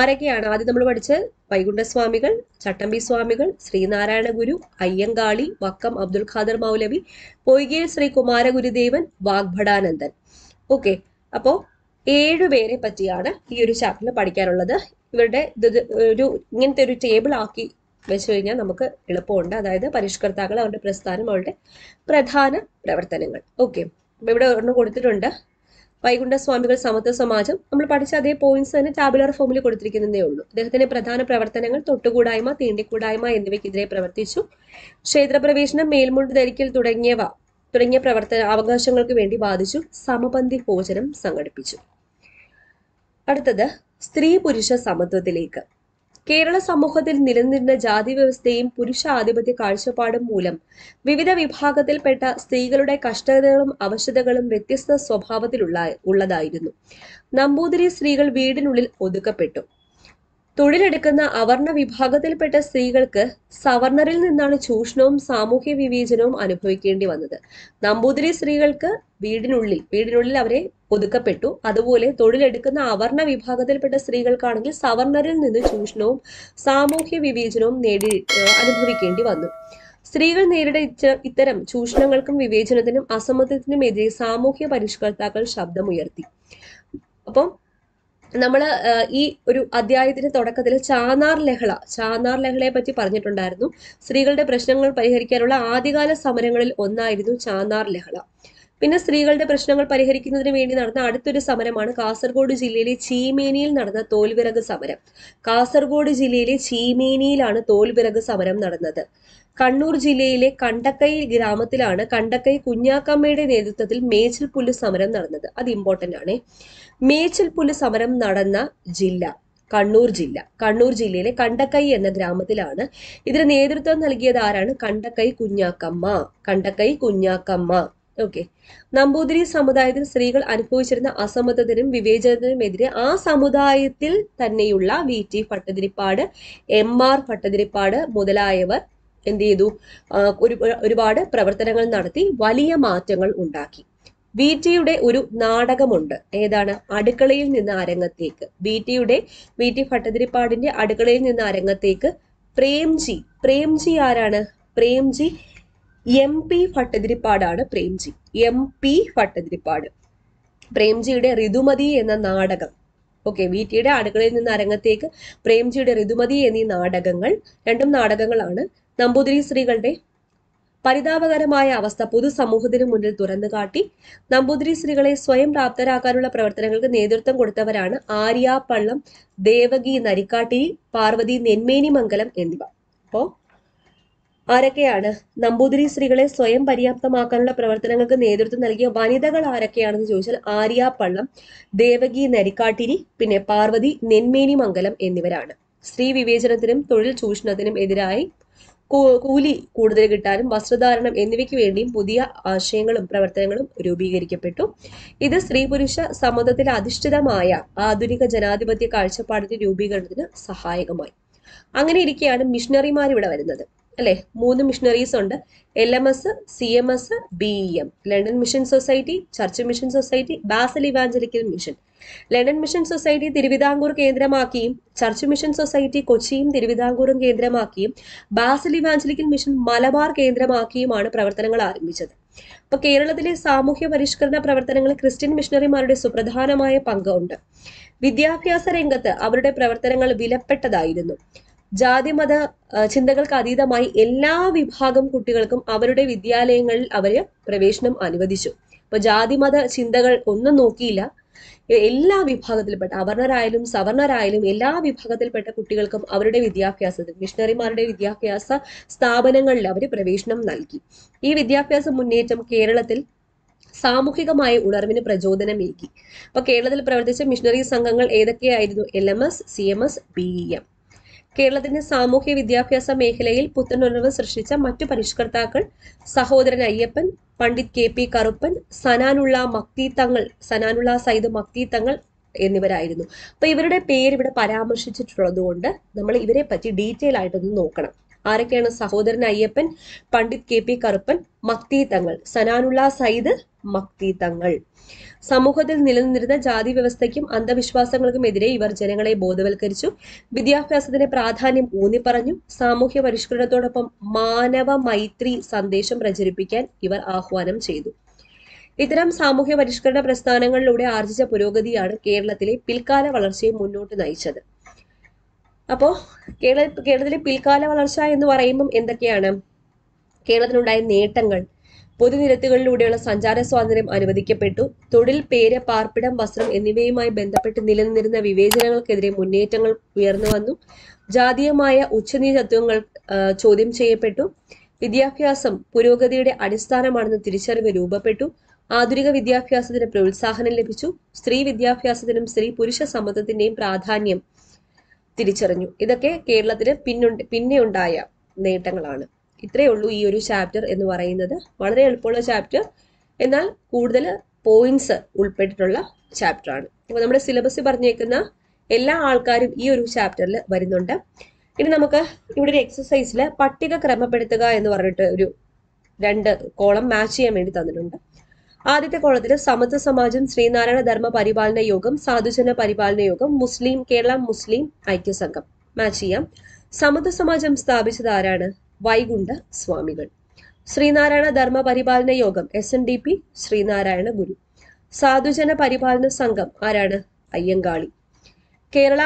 ആരൊക്കെയാണ് ആദ്യം നമ്മൾ പഠിച്ച വൈകുണ്ഠസ്വാമികൾ ചട്ടമ്പി സ്വാമികൾ ശ്രീനാരായണ ഗുരു അയ്യങ്കാളി വക്കം അബ്ദുൽ ഖാദർ മൗലവി പൊയ്കേൽ ശ്രീ കുമാരഗുരുദേവൻ വാഗ്ഭടാനന്ദൻ ഓക്കെ അപ്പോൾ ഏഴുപേരെ പേരെ പറ്റിയാണ് ഈ ഒരു ചാപ്റ്ററിൽ പഠിക്കാനുള്ളത് ഇവരുടെ ഒരു ഇങ്ങനത്തെ ഒരു ടേബിൾ ആക്കി വെച്ച് കഴിഞ്ഞാൽ നമുക്ക് എളുപ്പമുണ്ട് അതായത് പരിഷ്കർത്താക്കൾ അവരുടെ പ്രസ്ഥാനം അവരുടെ പ്രധാന പ്രവർത്തനങ്ങൾ ഓക്കെ ഇവിടെ ഒരെണ്ണം കൊടുത്തിട്ടുണ്ട് വൈകുണ്ഠ സ്വാമികൾ സമത്വ സമാജം നമ്മൾ പഠിച്ച അതേ പോയിന്റ്സ് തന്നെ ടാബുലർ ഫോമിൽ കൊടുത്തിരിക്കുന്നതേ ഉള്ളൂ അദ്ദേഹത്തിന്റെ പ്രധാന പ്രവർത്തനങ്ങൾ തൊട്ടുകൂടായ്മ തീണ്ടിക്കൂടായ്മ എന്നിവയ്ക്കെതിരെ പ്രവർത്തിച്ചു ക്ഷേത്രപ്രവേശനം മേൽമുണ്ട് ധരിക്കൽ തുടങ്ങിയവ തുടങ്ങിയ പ്രവർത്തന അവകാശങ്ങൾക്ക് വേണ്ടി ബാധിച്ചു സമപന്തി ഭോജനം സംഘടിപ്പിച്ചു അടുത്തത് സ്ത്രീ പുരുഷ സമത്വത്തിലേക്ക് കേരള സമൂഹത്തിൽ നിലനിന്നിരുന്ന ജാതി വ്യവസ്ഥയും പുരുഷ ആധിപത്യ കാഴ്ചപ്പാടും മൂലം വിവിധ വിഭാഗത്തിൽപ്പെട്ട സ്ത്രീകളുടെ കഷ്ടതകളും അവശതകളും വ്യത്യസ്ത സ്വഭാവത്തിലുള്ള ഉള്ളതായിരുന്നു നമ്പൂതിരി സ്ത്രീകൾ വീടിനുള്ളിൽ ഒതുക്കപ്പെട്ടു തൊഴിലെടുക്കുന്ന അവർണ വിഭാഗത്തിൽപ്പെട്ട സ്ത്രീകൾക്ക് സവർണറിൽ നിന്നാണ് ചൂഷണവും സാമൂഹ്യ വിവേചനവും അനുഭവിക്കേണ്ടി വന്നത് നമ്പൂതിരി സ്ത്രീകൾക്ക് വീടിനുള്ളിൽ വീടിനുള്ളിൽ അവരെ ഒതുക്കപ്പെട്ടു അതുപോലെ തൊഴിലെടുക്കുന്ന അവർണ വിഭാഗത്തിൽപ്പെട്ട സ്ത്രീകൾക്കാണെങ്കിൽ സവർണറിൽ നിന്ന് ചൂഷണവും സാമൂഹ്യ വിവേചനവും നേടി അനുഭവിക്കേണ്ടി വന്നു സ്ത്രീകൾ നേരിട ഇത്തരം ചൂഷണങ്ങൾക്കും വിവേചനത്തിനും അസമത്വത്തിനും എതിരെ സാമൂഹ്യ പരിഷ്കർത്താക്കൾ ശബ്ദമുയർത്തി അപ്പം നമ്മൾ ഈ ഒരു അധ്യായത്തിന്റെ തുടക്കത്തിൽ ചാനാർ ലഹള ചാനാർ ലഹളയെ പറ്റി പറഞ്ഞിട്ടുണ്ടായിരുന്നു സ്ത്രീകളുടെ പ്രശ്നങ്ങൾ പരിഹരിക്കാനുള്ള ആദ്യകാല സമരങ്ങളിൽ ഒന്നായിരുന്നു ചാനാർ ലഹള പിന്നെ സ്ത്രീകളുടെ പ്രശ്നങ്ങൾ പരിഹരിക്കുന്നതിന് വേണ്ടി നടന്ന അടുത്തൊരു സമരമാണ് കാസർഗോഡ് ജില്ലയിലെ ചീമേനിയിൽ നടന്ന തോൽവിറക് സമരം കാസർഗോഡ് ജില്ലയിലെ ചീമേനിയിലാണ് തോൽവിറക് സമരം നടന്നത് കണ്ണൂർ ജില്ലയിലെ കണ്ടക്കൈ ഗ്രാമത്തിലാണ് കണ്ടക്കൈ കുഞ്ഞാക്കമ്മയുടെ നേതൃത്വത്തിൽ മേച്ചിൽ പുല്ല് സമരം നടന്നത് അത് ഇമ്പോർട്ടൻ്റ് ആണ് മേച്ചിൽ പുല്ല് സമരം നടന്ന ജില്ല കണ്ണൂർ ജില്ല കണ്ണൂർ ജില്ലയിലെ കണ്ടക്കൈ എന്ന ഗ്രാമത്തിലാണ് ഇതിന് നേതൃത്വം നൽകിയത് ആരാണ് കണ്ടക്കൈ കുഞ്ഞാക്കമ്മ കണ്ടക്കൈ കുഞ്ഞാക്കമ്മ ഓക്കെ നമ്പൂതിരി സമുദായത്തിൽ സ്ത്രീകൾ അനുഭവിച്ചിരുന്ന അസമത്വത്തിനും വിവേചനത്തിനുമെതിരെ ആ സമുദായത്തിൽ തന്നെയുള്ള V T Bhattathiripad M R Bhattathiripad മുതലായവർ എന്ത് ചെയ്തു ഒരു ഒരുപാട് പ്രവർത്തനങ്ങൾ നടത്തി വലിയ മാറ്റങ്ങൾ ഉണ്ടാക്കി ടിയുടെ ഒരു നാടകമുണ്ട് ഏതാണ് അടുക്കളയിൽ നിന്ന് അരങ്ങത്തേക്ക് വീറ്റിയുടെ ടി ഭട്ടതിരിപ്പാടിന്റെ അടുക്കളയിൽ നിന്ന് അരങ്ങത്തേക്ക് പ്രേംജി പ്രേംജി ആരാണ് പ്രേംജി എം പി ഭട്ടതിരിപ്പാടാണ് പ്രേംജി എം പി ഭട്ടതിരിപ്പാട് പ്രേംജിയുടെ ഋതുമതി എന്ന നാടകം ഓക്കെ വി ടിയുടെ അടുക്കളയിൽ നിന്ന് അരങ്ങത്തേക്ക് പ്രേംജിയുടെ ഋതുമതി എന്നീ നാടകങ്ങൾ രണ്ടും നാടകങ്ങളാണ് നമ്പൂതിരി സ്ത്രീകളുടെ പരിതാപകരമായ അവസ്ഥ പൊതുസമൂഹത്തിന് മുന്നിൽ തുറന്നു കാട്ടി നമ്പൂതിരി സ്ത്രീകളെ സ്വയം പ്രാപ്തരാക്കാനുള്ള പ്രവർത്തനങ്ങൾക്ക് നേതൃത്വം കൊടുത്തവരാണ് ആര്യ പള്ളം ദേവകി നരിക്കാട്ടിരി പാർവതി നെന്മേനി മംഗലം എന്നിവ അപ്പോ ആരൊക്കെയാണ് നമ്പൂതിരി സ്ത്രീകളെ സ്വയം പര്യാപ്തമാക്കാനുള്ള പ്രവർത്തനങ്ങൾക്ക് നേതൃത്വം നൽകിയ വനിതകൾ ആരൊക്കെയാണെന്ന് ചോദിച്ചാൽ ആര്യ പള്ളം ദേവകി നരിക്കാട്ടിരി പിന്നെ പാർവതി നെന്മേനി മംഗലം എന്നിവരാണ് സ്ത്രീ വിവേചനത്തിനും തൊഴിൽ ചൂഷണത്തിനും എതിരായി കൂലി കൂടുതൽ കിട്ടാനും വസ്ത്രധാരണം എന്നിവയ്ക്ക് വേണ്ടിയും പുതിയ ആശയങ്ങളും പ്രവർത്തനങ്ങളും രൂപീകരിക്കപ്പെട്ടു ഇത് സ്ത്രീ പുരുഷ സമ്മതത്തിൽ അധിഷ്ഠിതമായ ആധുനിക ജനാധിപത്യ കാഴ്ചപ്പാടിന്റെ രൂപീകരണത്തിന് സഹായകമായി അങ്ങനെ ഇരിക്കെയാണ് മിഷണറിമാർ ഇവിടെ വരുന്നത് അല്ലെ മൂന്ന് മിഷണറീസ് ഉണ്ട് L M S C M S B E M London Mission Society Church Mission Society Basel Evangelical Mission London Mission Society Thiruvithamkoor കേന്ദ്രമാക്കിയും ചർച്ച് മിഷൻ സൊസൈറ്റി കൊച്ചിയും തിരുവിതാംകൂറും കേന്ദ്രമാക്കിയും ബാസിൽ ഇവാഞ്ചലിക്കൽ മിഷൻ മലബാർ കേന്ദ്രമാക്കിയുമാണ് പ്രവർത്തനങ്ങൾ ആരംഭിച്ചത് അപ്പൊ കേരളത്തിലെ സാമൂഹ്യ പരിഷ്കരണ പ്രവർത്തനങ്ങളിൽ ക്രിസ്ത്യൻ മിഷണറിമാരുടെ സുപ്രധാനമായ പങ്കുണ്ട് വിദ്യാഭ്യാസ രംഗത്ത് അവരുടെ പ്രവർത്തനങ്ങൾ വിലപ്പെട്ടതായിരുന്നു ജാതിമത ചിന്തകൾക്ക് അതീതമായി എല്ലാ വിഭാഗം കുട്ടികൾക്കും അവരുടെ വിദ്യാലയങ്ങളിൽ അവര് പ്രവേശനം അനുവദിച്ചു അപ്പൊ ജാതിമത ചിന്തകൾ ഒന്നും നോക്കിയില്ല എല്ലാ വിഭാഗത്തിൽപ്പെട്ട അവർണരായാലും സവർണരായാലും എല്ലാ വിഭാഗത്തിൽപ്പെട്ട കുട്ടികൾക്കും അവരുടെ വിദ്യാഭ്യാസത്തിൽ മിഷണറിമാരുടെ വിദ്യാഭ്യാസ സ്ഥാപനങ്ങളിൽ അവർ പ്രവേശനം നൽകി ഈ വിദ്യാഭ്യാസ മുന്നേറ്റം കേരളത്തിൽ സാമൂഹികമായ ഉണർവിന് പ്രചോദനമേകി അപ്പോൾ കേരളത്തിൽ പ്രവർത്തിച്ച മിഷണറി സംഘങ്ങൾ ഏതൊക്കെയായിരുന്നു L M S C M S B E M കേരളത്തിന്റെ സാമൂഹ്യ വിദ്യാഭ്യാസ മേഖലയിൽ പുത്തനുണർവ് സൃഷ്ടിച്ച മറ്റു പരിഷ്കർത്താക്കൾ സഹോദരൻ അയ്യപ്പൻ പണ്ഡിറ്റ് കെ പി കറുപ്പൻ സനാനുള്ള മക്തി തങ്ങൾ സനാനുള്ള സൈദ് മക്തി തങ്ങൾ എന്നിവരായിരുന്നു അപ്പൊ ഇവരുടെ പേര് ഇവിടെ പരാമർശിച്ചിട്ടുള്ളത് കൊണ്ട് നമ്മൾ ഇവരെ പറ്റി ഡീറ്റെയിൽ ആയിട്ടൊന്ന് നോക്കണം ആരൊക്കെയാണ് സഹോദരൻ അയ്യപ്പൻ പണ്ഡിറ്റ് കെ പി കറുപ്പൻ മക്തി തങ്ങൾ സനാനുള്ള സൈദ് മക്തി തങ്ങൾ സമൂഹത്തിൽ നിലനിന്നിരുന്ന ജാതി വ്യവസ്ഥയ്ക്കും അന്ധവിശ്വാസങ്ങൾക്കും എതിരെ ഇവർ ജനങ്ങളെ ബോധവൽക്കരിച്ചു വിദ്യാഭ്യാസത്തിന്റെ പ്രാധാന്യം ഊന്നിപ്പറഞ്ഞു സാമൂഹ്യ പരിഷ്കരണത്തോടൊപ്പം മാനവ മൈത്രി സന്ദേശം പ്രചരിപ്പിക്കാൻ ഇവർ ആഹ്വാനം ചെയ്തു ഇത്തരം സാമൂഹ്യ പരിഷ്കരണ പ്രസ്ഥാനങ്ങളിലൂടെ ആർജിച്ച പുരോഗതിയാണ് കേരളത്തിലെ പിൽക്കാല വളർച്ചയെ മുന്നോട്ട് നയിച്ചത് അപ്പോൾ കേരള കേരളത്തിലെ പിൽക്കാല വളർച്ച എന്ന് പറയുമ്പം എന്തൊക്കെയാണ് കേരളത്തിനുണ്ടായ നേട്ടങ്ങൾ പൊതുനിരത്തുകളിലൂടെയുള്ള സഞ്ചാര സ്വാതന്ത്ര്യം അനുവദിക്കപ്പെട്ടു തൊഴിൽ പേര് പാർപ്പിടം വസ്ത്രം എന്നിവയുമായി ബന്ധപ്പെട്ട് നിലനിന്നിരുന്ന വിവേചനങ്ങൾക്കെതിരെ മുന്നേറ്റങ്ങൾ ഉയർന്നു വന്നു ജാതീയമായ ഉച്ചനീചത്വങ്ങൾ ചോദ്യം ചെയ്യപ്പെട്ടു വിദ്യാഭ്യാസം പുരോഗതിയുടെ അടിസ്ഥാനമാണെന്ന് തിരിച്ചറിവ് രൂപപ്പെട്ടു ആധുനിക വിദ്യാഭ്യാസത്തിന് പ്രോത്സാഹനം ലഭിച്ചു സ്ത്രീ വിദ്യാഭ്യാസത്തിനും സ്ത്രീ പുരുഷ സമ്മതത്തിന്റെയും പ്രാധാന്യം തിരിച്ചറിഞ്ഞു ഇതൊക്കെ കേരളത്തിന് പിന്നുണ്ട് പിന്നെയുണ്ടായ നേട്ടങ്ങളാണ് ഇത്രയേ ഉള്ളൂ ഈ ഒരു ചാപ്റ്റർ എന്ന് പറയുന്നത് വളരെ എളുപ്പമുള്ള ചാപ്റ്റർ എന്നാൽ കൂടുതൽ പോയിന്റ്സ് ഉൾപ്പെട്ടിട്ടുള്ള ചാപ്റ്ററാണ് അപ്പോൾ നമ്മുടെ സിലബസ് പറഞ്ഞേക്കുന്ന എല്ലാ ആൾക്കാരും ഈ ഒരു ചാപ്റ്ററിൽ വരുന്നുണ്ട് ഇനി നമുക്ക് ഇവിടെ ഒരു എക്സസൈസിൽ പട്ടിക ക്രമപ്പെടുത്തുക എന്ന് പറഞ്ഞിട്ട് ഒരു രണ്ട് കോളം മാച്ച് ചെയ്യാൻ വേണ്ടി തന്നിട്ടുണ്ട് ആദ്യത്തെ കോളത്തിൽ സമത്വ സമാജം ശ്രീനാരായണ ധർമ്മ പരിപാലന യോഗം സാധുജന പരിപാലന യോഗം മുസ്ലിം കേരള മുസ്ലിം ഐക്യസംഘം മാച്ച് ചെയ്യാം സമത്വ സമാജം സ്ഥാപിച്ചത് ആരാണ് വൈകുണ്ഠ സ്വാമികൾ Sreenarayana Dharma Paripalana Yogam S N D P Sree Narayana Guru Sadhujana Paripalana സംഘം ആരാണ് അയ്യങ്കാളി കേരള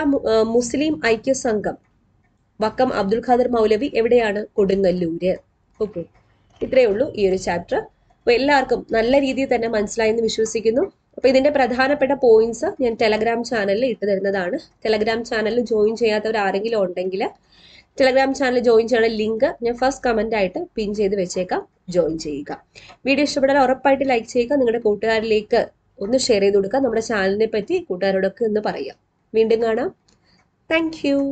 മുസ്ലിം ഐക്യ സംഘം വക്കം അബ്ദുൽ ഖാദർ മൗലവി എവിടെയാണ് കൊടുങ്ങല്ലൂര് ഓക്കെ ഇത്രയേ ഉള്ളൂ ഈ ഒരു ചാപ്റ്റർ അപ്പോൾ എല്ലാവർക്കും നല്ല രീതിയിൽ തന്നെ മനസ്സിലായി എന്ന് വിശ്വസിക്കുന്നു അപ്പോൾ ഇതിന്റെ പ്രധാനപ്പെട്ട പോയിന്റ്സ് ഞാൻ ടെലഗ്രാം ചാനലിൽ ഇട്ട് തരുന്നതാണ് ടെലഗ്രാം ചാനലിൽ ജോയിൻ ചെയ്യാത്തവർ ആരെങ്കിലും ഉണ്ടെങ്കിൽ ടെലഗ്രാം ചാനൽ ജോയിൻ ചെയ്യണ ലിങ്ക് ഞാൻ ഫസ്റ്റ് കമന്റ് ആയിട്ട് പിൻ ചെയ്ത് വെച്ചേക്കാം ജോയിൻ ചെയ്യുക വീഡിയോ ഇഷ്ടപ്പെടാൻ ഉറപ്പായിട്ട് ലൈക്ക് ചെയ്യുക നിങ്ങളുടെ കൂട്ടുകാരിലേക്ക് ഒന്ന് ഷെയർ ചെയ്ത് കൊടുക്കുക നമ്മുടെ ചാനലിനെ പറ്റി കൂട്ടുകാരോടൊക്കെ ഒന്ന് പറയാം വീണ്ടും കാണാം താങ്ക്